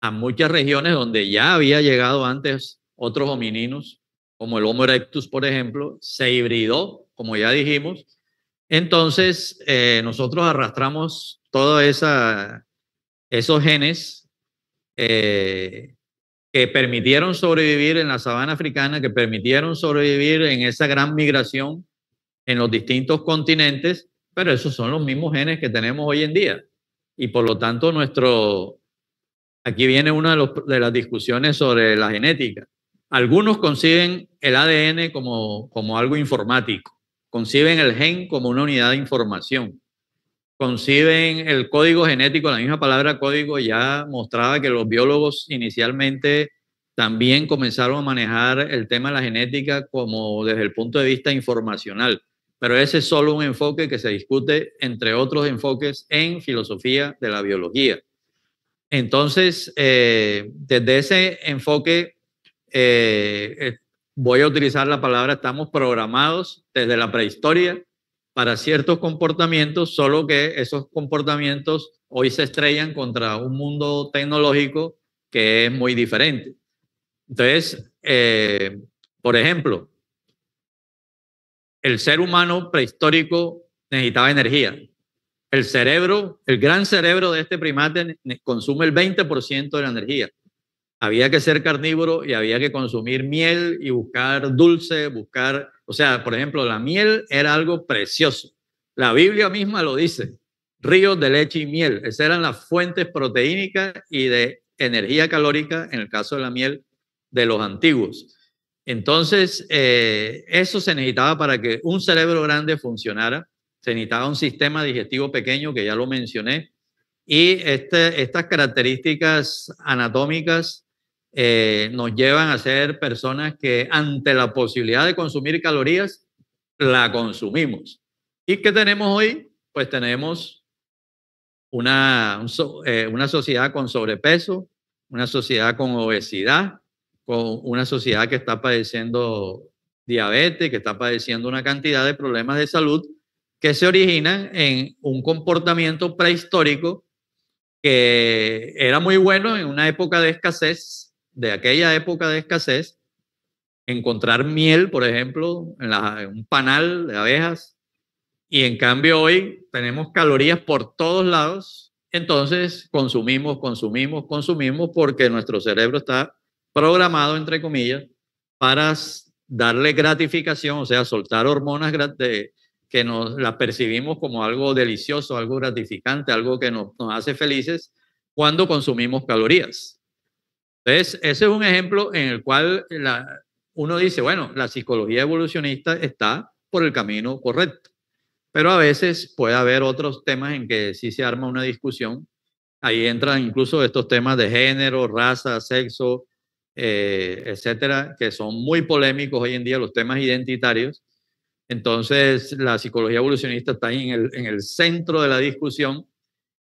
a muchas regiones donde ya había llegado antes otros homininos como el Homo erectus, por ejemplo, se hibridó, como ya dijimos. Entonces, eh, nosotros arrastramos todos esos genes eh, que permitieron sobrevivir en la sabana africana, que permitieron sobrevivir en esa gran migración en los distintos continentes, pero esos son los mismos genes que tenemos hoy en día. Y por lo tanto, nuestro... Aquí viene una de las discusiones sobre la genética. Algunos conciben el ADN como, como algo informático, conciben el gen como una unidad de información, conciben el código genético, la misma palabra código ya mostraba que los biólogos inicialmente también comenzaron a manejar el tema de la genética como desde el punto de vista informacional, pero ese es solo un enfoque que se discute entre otros enfoques en filosofía de la biología. Entonces, eh, desde ese enfoque eh, eh, voy a utilizar la palabra, estamos programados desde la prehistoria para ciertos comportamientos, solo que esos comportamientos hoy se estrellan contra un mundo tecnológico que es muy diferente. Entonces, eh, por ejemplo, el ser humano prehistórico necesitaba energía. El cerebro, el gran cerebro de este primate consume el 20% de la energía había que ser carnívoro y había que consumir miel y buscar dulce, buscar, o sea, por ejemplo, la miel era algo precioso. La Biblia misma lo dice, ríos de leche y miel, esas eran las fuentes proteínicas y de energía calórica, en el caso de la miel, de los antiguos. Entonces, eh, eso se necesitaba para que un cerebro grande funcionara, se necesitaba un sistema digestivo pequeño, que ya lo mencioné, y este, estas características anatómicas eh, nos llevan a ser personas que ante la posibilidad de consumir calorías, la consumimos. ¿Y qué tenemos hoy? Pues tenemos una, eh, una sociedad con sobrepeso, una sociedad con obesidad, con una sociedad que está padeciendo diabetes, que está padeciendo una cantidad de problemas de salud que se originan en un comportamiento prehistórico que era muy bueno en una época de escasez, de aquella época de escasez, encontrar miel, por ejemplo, en, un panal de abejas, y en cambio hoy tenemos calorías por todos lados, entonces consumimos, consumimos, consumimos porque nuestro cerebro está programado, entre comillas, para darle gratificación, o sea, soltar hormonas que nos las percibimos como algo delicioso, algo gratificante, algo que nos hace felices cuando consumimos calorías. Entonces, ese es un ejemplo en el cual uno dice, bueno, la psicología evolucionista está por el camino correcto, pero a veces puede haber otros temas en que sí se arma una discusión. Ahí entran incluso estos temas de género, raza, sexo, eh, etcétera, que son muy polémicos hoy en día, los temas identitarios. Entonces, la psicología evolucionista está en el centro de la discusión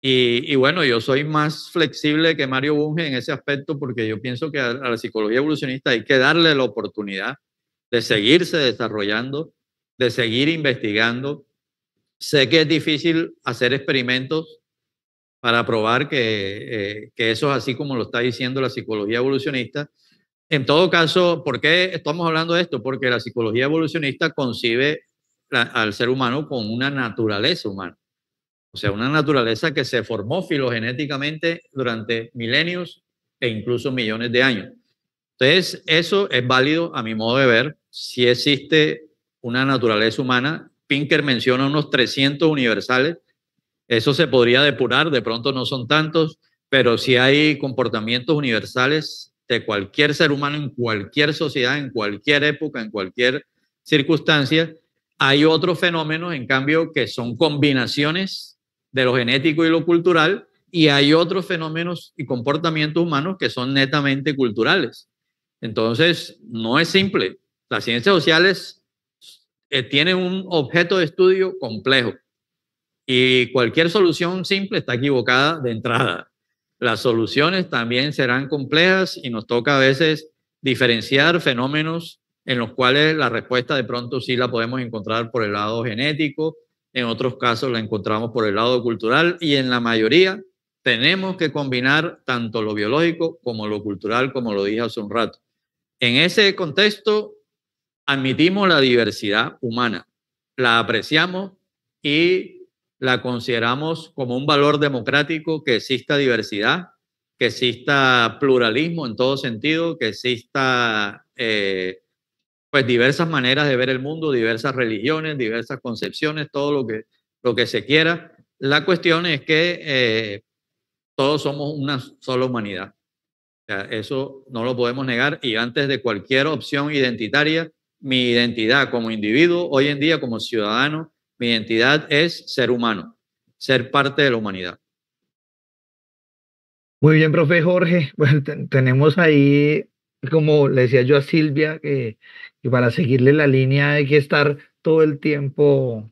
y, bueno, yo soy más flexible que Mario Bunge en ese aspecto porque yo pienso que a, la psicología evolucionista hay que darle la oportunidad de seguirse desarrollando, de seguir investigando. Sé que es difícil hacer experimentos para probar eh, que, eso es así como lo está diciendo la psicología evolucionista. En todo caso, ¿por qué estamos hablando de esto? Porque la psicología evolucionista concibe al ser humano con una naturaleza humana. O sea, una naturaleza que se formó filogenéticamente durante milenios e incluso millones de años. Entonces, eso es válido a mi modo de ver si existe una naturaleza humana. Pinker menciona unos 300 universales. Eso se podría depurar, de pronto no son tantos, pero si hay comportamientos universales de cualquier ser humano en cualquier sociedad, en cualquier época, en cualquier circunstancia. Hay otros fenómenos, en cambio, que son combinaciones de lo genético y lo cultural, y hay otros fenómenos y comportamientos humanos que son netamente culturales. Entonces, no es simple. Las ciencias sociales eh, tienen un objeto de estudio complejo y cualquier solución simple está equivocada de entrada. Las soluciones también serán complejas y nos toca a veces diferenciar fenómenos en los cuales la respuesta de pronto sí la podemos encontrar por el lado genético en otros casos la encontramos por el lado cultural y en la mayoría tenemos que combinar tanto lo biológico como lo cultural, como lo dije hace un rato. En ese contexto, admitimos la diversidad humana, la apreciamos y la consideramos como un valor democrático que exista diversidad, que exista pluralismo en todo sentido, que exista eh, pues diversas maneras de ver el mundo, diversas religiones, diversas concepciones, todo lo que, lo que se quiera. La cuestión es que eh, todos somos una sola humanidad. eso no lo podemos negar y antes de cualquier opción identitaria, mi identidad como individuo, hoy en día como ciudadano, mi identidad es ser humano, ser parte de la humanidad. Muy bien, profe Jorge. Bueno, tenemos ahí, como le decía yo a Silvia, que, y para seguirle la línea hay que estar todo el tiempo,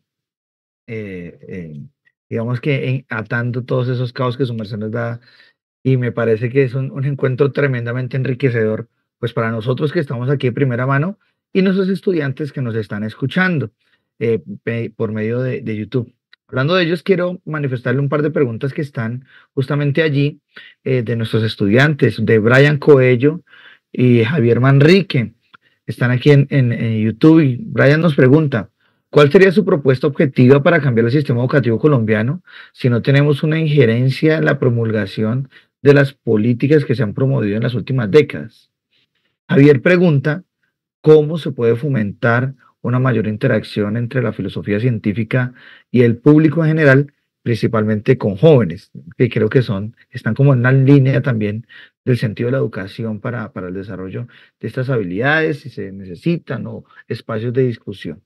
eh, digamos que atando todos esos caos que su merced nos da. Y me parece que es un, encuentro tremendamente enriquecedor, pues para nosotros que estamos aquí de primera mano y nuestros estudiantes que nos están escuchando eh, por medio de, YouTube. Hablando de ellos, quiero manifestarle un par de preguntas que están justamente allí eh, de nuestros estudiantes, de Brian Coello y Javier Manrique están aquí en, YouTube y Brian nos pregunta, ¿cuál sería su propuesta objetiva para cambiar el sistema educativo colombiano si no tenemos una injerencia en la promulgación de las políticas que se han promovido en las últimas décadas? Javier pregunta, ¿cómo se puede fomentar una mayor interacción entre la filosofía científica y el público en general principalmente con jóvenes, que creo que son, están como en una línea también del sentido de la educación para, para el desarrollo de estas habilidades, si se necesitan, o espacios de discusión.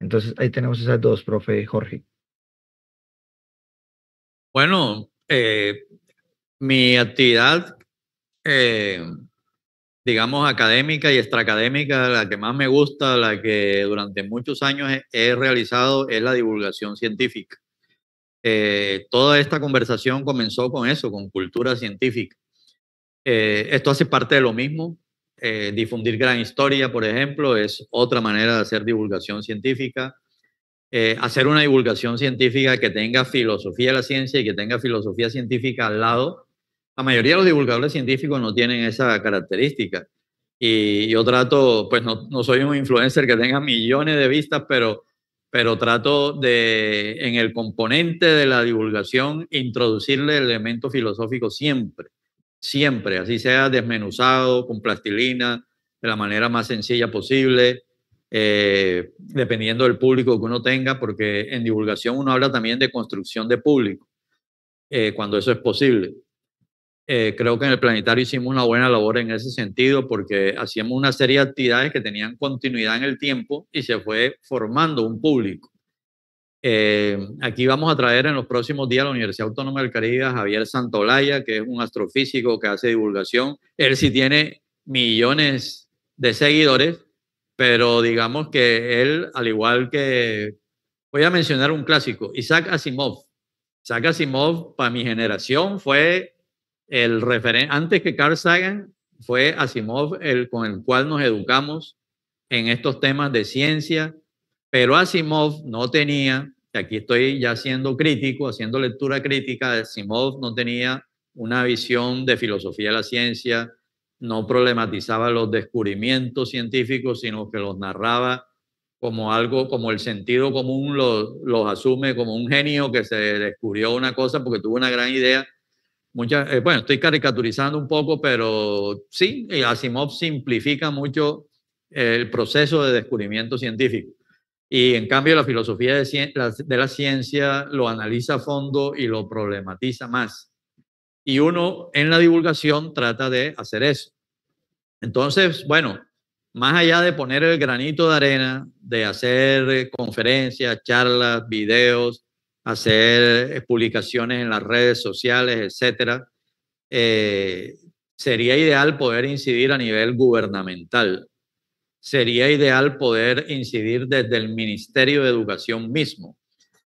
Entonces, ahí tenemos esas dos, profe Jorge. Bueno, eh, mi actividad, eh, digamos, académica y extraacadémica, la que más me gusta, la que durante muchos años he realizado, es la divulgación científica. Eh, toda esta conversación comenzó con eso, con cultura científica. Eh, esto hace parte de lo mismo. Eh, difundir gran historia, por ejemplo, es otra manera de hacer divulgación científica. hacer una divulgación científica que tenga filosofía de la ciencia y que tenga filosofía científica al lado. La mayoría de los divulgadores científicos no tienen esa característica. Y yo trato, pues no, no soy un influencer que tenga millones de vistas, pero pero trato de, en el componente de la divulgación, introducirle el elemento filosófico siempre, siempre, así sea desmenuzado, con plastilina, de la manera más sencilla posible, eh, dependiendo del público que uno tenga, porque en divulgación uno habla también de construcción de público, eh, cuando eso es posible. Eh, creo que en el planetario hicimos una buena labor en ese sentido porque hacíamos una serie de actividades que tenían continuidad en el tiempo y se fue formando un público. Eh, aquí vamos a traer en los próximos días a la Universidad Autónoma del Caribe a Javier Santolaya, que es un astrofísico que hace divulgación. Él sí tiene millones de seguidores, pero digamos que él, al igual que, voy a mencionar un clásico, Isaac Asimov. Isaac Asimov, para mi generación, fue el antes que Carl Sagan fue Asimov el con el cual nos educamos en estos temas de ciencia, pero Asimov no tenía, aquí estoy ya siendo crítico, haciendo lectura crítica, Asimov no tenía una visión de filosofía de la ciencia, no problematizaba los descubrimientos científicos, sino que los narraba como algo, como el sentido común los, los asume como un genio que se descubrió una cosa porque tuvo una gran idea eh, bueno, estoy caricaturizando un poco, pero sí, eh, Asimov simplifica mucho el proceso de descubrimiento científico. Y en cambio la filosofía de la ciencia lo analiza a fondo y lo problematiza más. Y uno en la divulgación trata de hacer eso. Entonces, bueno, más allá de poner el granito de arena, de hacer eh, conferencias, charlas, videos, hacer eh, publicaciones en las redes sociales, etcétera. Eh, sería ideal poder incidir a nivel gubernamental. Sería ideal poder incidir desde el Ministerio de Educación mismo,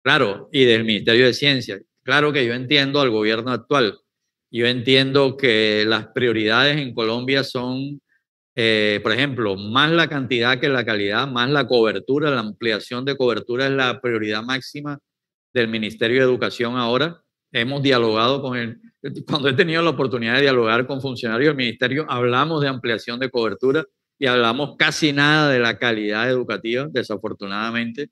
claro, y del Ministerio de Ciencia. Claro que yo entiendo al gobierno actual. Yo entiendo que las prioridades en Colombia son, eh, por ejemplo, más la cantidad que la calidad, más la cobertura, la ampliación de cobertura es la prioridad máxima del Ministerio de Educación ahora. Hemos dialogado con él. cuando he tenido la oportunidad de dialogar con funcionarios del Ministerio, hablamos de ampliación de cobertura y hablamos casi nada de la calidad educativa, desafortunadamente,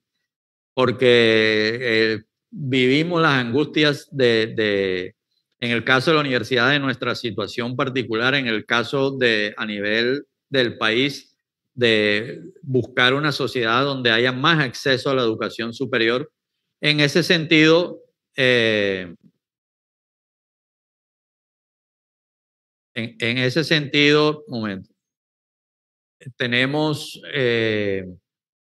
porque eh, vivimos las angustias de, en el caso de la universidad, de nuestra situación particular, en el caso de, a nivel del país, de buscar una sociedad donde haya más acceso a la educación superior en ese sentido, eh, en, ese sentido, momento, tenemos, eh,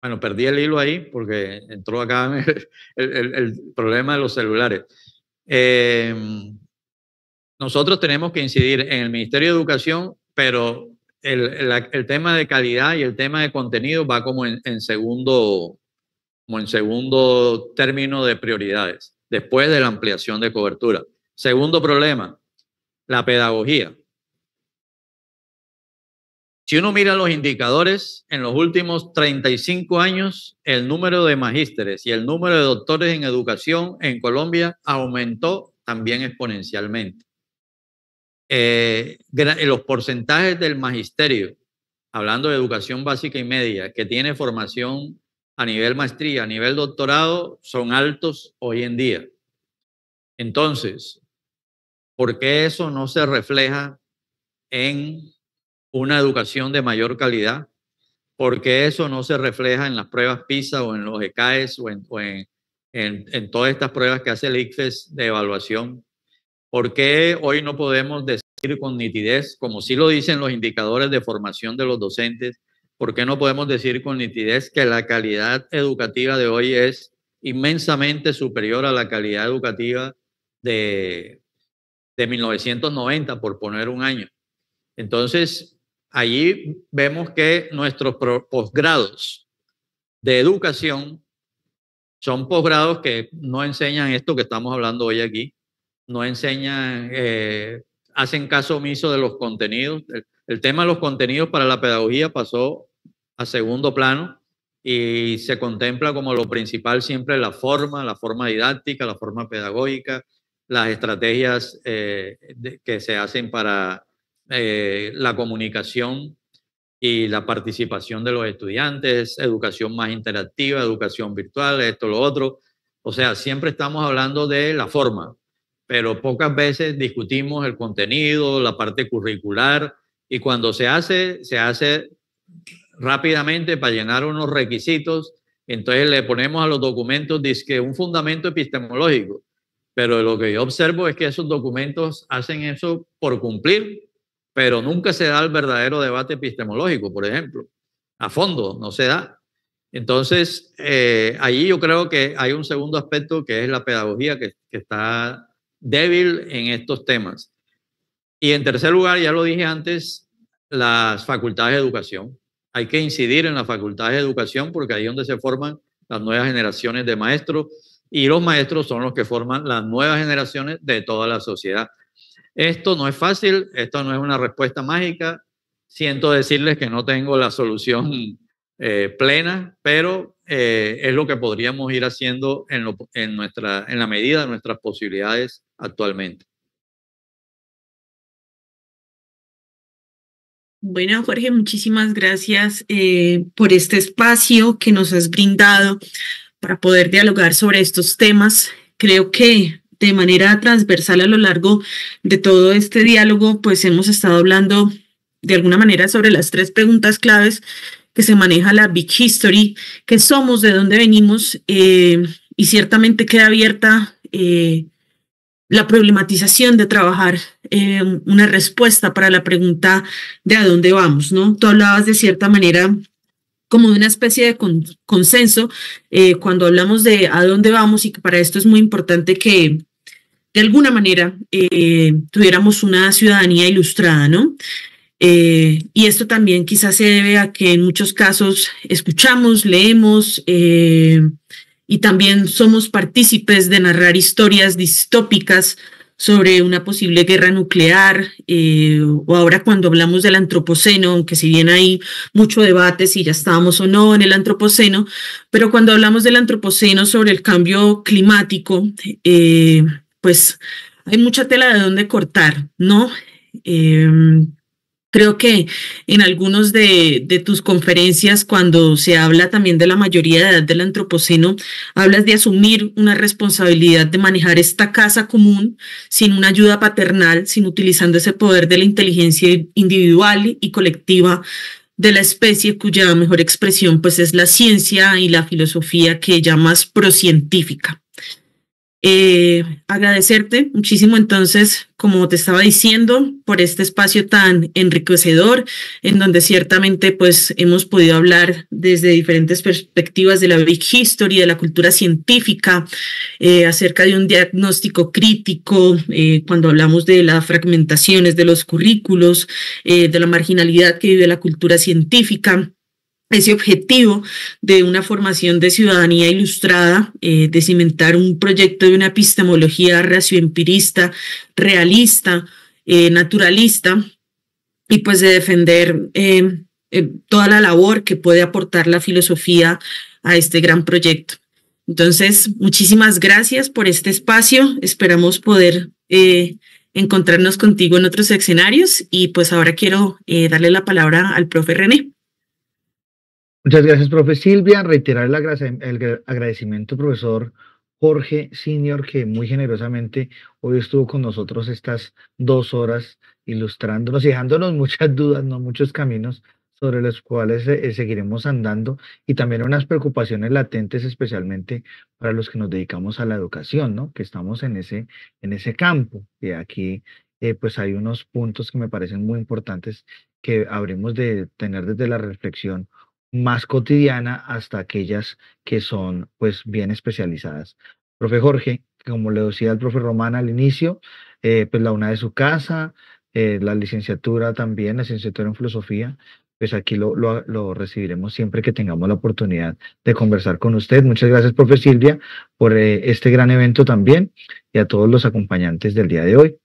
bueno, perdí el hilo ahí porque entró acá el, problema de los celulares. Eh, nosotros tenemos que incidir en el Ministerio de Educación, pero el, tema de calidad y el tema de contenido va como en, en segundo, como en segundo término de prioridades, después de la ampliación de cobertura. Segundo problema, la pedagogía. Si uno mira los indicadores, en los últimos 35 años, el número de magísteres y el número de doctores en educación en Colombia aumentó también exponencialmente. Eh, los porcentajes del magisterio, hablando de educación básica y media, que tiene formación a nivel maestría, a nivel doctorado, son altos hoy en día. Entonces, ¿por qué eso no se refleja en una educación de mayor calidad? ¿Por qué eso no se refleja en las pruebas PISA o en los ECAES o en, todas estas pruebas que hace el ICFES de evaluación? ¿Por qué hoy no podemos decir con nitidez, como sí lo dicen los indicadores de formación de los docentes, ¿por qué no podemos decir con nitidez que la calidad educativa de hoy es inmensamente superior a la calidad educativa de, 1990, por poner un año? Entonces, allí vemos que nuestros posgrados de educación son posgrados que no enseñan esto que estamos hablando hoy aquí, no enseñan, eh, hacen caso omiso de los contenidos. el tema de los contenidos para la pedagogía pasó a segundo plano y se contempla como lo principal siempre la forma, la forma didáctica, la forma pedagógica, las estrategias eh, que se hacen para eh, la comunicación y la participación de los estudiantes, educación más interactiva, educación virtual, esto, lo otro. O sea, siempre estamos hablando de la forma, pero pocas veces discutimos el contenido, la parte curricular, y cuando se hace, se hace rápidamente para llenar unos requisitos. Entonces le ponemos a los documentos que un fundamento epistemológico. Pero lo que yo observo es que esos documentos hacen eso por cumplir, pero nunca se da el verdadero debate epistemológico, por ejemplo. A fondo, no se da. Entonces, eh, ahí yo creo que hay un segundo aspecto que es la pedagogía que está débil en estos temas. Y en tercer lugar, ya lo dije antes, las facultades de educación hay que incidir en las facultades de educación porque ahí es donde se forman las nuevas generaciones de maestros y los maestros son los que forman las nuevas generaciones de toda la sociedad. Esto no es fácil, esto no es una respuesta mágica. Siento decirles que no tengo la solución eh, plena, pero eh, es lo que podríamos ir haciendo en la medida de nuestras posibilidades actualmente. Bueno, Jorge, muchísimas gracias eh, por este espacio que nos has brindado para poder dialogar sobre estos temas. Creo que de manera transversal a lo largo de todo este diálogo, pues hemos estado hablando de alguna manera sobre las tres preguntas claves que se maneja la Big History, qué somos, de dónde venimos, eh, y ciertamente queda abierta eh, la problematización de trabajar eh, una respuesta para la pregunta de a dónde vamos, ¿no? Tú hablabas de cierta manera como de una especie de consenso eh, cuando hablamos de a dónde vamos y que para esto es muy importante que de alguna manera eh, tuviéramos una ciudadanía ilustrada, ¿no? y esto también quizás se debe a que en muchos casos escuchamos, leemos, y también somos partícipes de narrar historias distópicas sobre una posible guerra nuclear, eh, o ahora cuando hablamos del antropoceno, aunque si bien hay mucho debate si ya estábamos o no en el antropoceno, pero cuando hablamos del antropoceno sobre el cambio climático, eh, pues hay mucha tela de dónde cortar, ¿no? Eh, Creo que en algunos de, tus conferencias, cuando se habla también de la mayoría de edad del antropoceno, hablas de asumir una responsabilidad de manejar esta casa común sin una ayuda paternal, sin utilizando ese poder de la inteligencia individual y colectiva de la especie, cuya mejor expresión pues es la ciencia y la filosofía que llamas procientífica. Eh, agradecerte muchísimo entonces, como te estaba diciendo, por este espacio tan enriquecedor, en donde ciertamente pues hemos podido hablar desde diferentes perspectivas de la Big History, de la cultura científica, eh, acerca de un diagnóstico crítico, eh, cuando hablamos de las fragmentaciones de los currículos, de la marginalidad que vive la cultura científica ese objetivo de una formación de ciudadanía ilustrada, eh, de cimentar un proyecto de una epistemología racioempirista, realista, eh, naturalista, y pues de defender eh, toda la labor que puede aportar la filosofía a este gran proyecto. Entonces, muchísimas gracias por este espacio. Esperamos poder encontrarnos contigo en otros escenarios y pues ahora quiero darle la palabra al profe René. Muchas gracias, profe Silvia. Reiterar el, agradecimiento, profesor Jorge Senior, que muy generosamente hoy estuvo con nosotros estas dos horas ilustrándonos y dejándonos muchas dudas, no muchos caminos sobre los cuales eh, seguiremos andando y también unas preocupaciones latentes, especialmente para los que nos dedicamos a la educación, ¿no? Que estamos en ese, en ese campo. Y aquí, eh, pues hay unos puntos que me parecen muy importantes que habremos de tener desde la reflexión más cotidiana hasta aquellas que son pues bien especializadas. Profe Jorge, como le decía el profe Román al inicio, eh, pues la una de su casa, eh, la licenciatura también, la licenciatura en filosofía, pues aquí lo, lo, recibiremos siempre que tengamos la oportunidad de conversar con usted. Muchas gracias, profe Silvia, por eh, este gran evento también y a todos los acompañantes del día de hoy.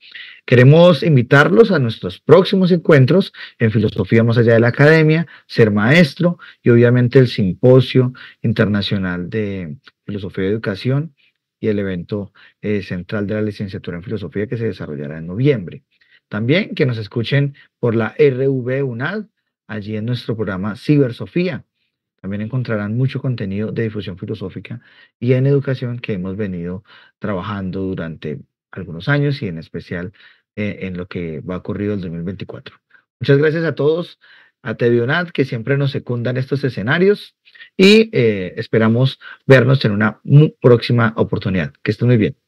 Queremos invitarlos a nuestros próximos encuentros en Filosofía Más Allá de la Academia, Ser Maestro y obviamente el Simposio Internacional de Filosofía y Educación y el evento eh, central de la licenciatura en Filosofía que se desarrollará en noviembre. También que nos escuchen por la RV UNAD, allí en nuestro programa Cibersofía. También encontrarán mucho contenido de difusión filosófica y en educación que hemos venido trabajando durante algunos años y en especial eh, en lo que va ocurrido el 2024. Muchas gracias a todos, a Tevionat que siempre nos secundan estos escenarios y eh, esperamos vernos en una próxima oportunidad. Que estén muy bien.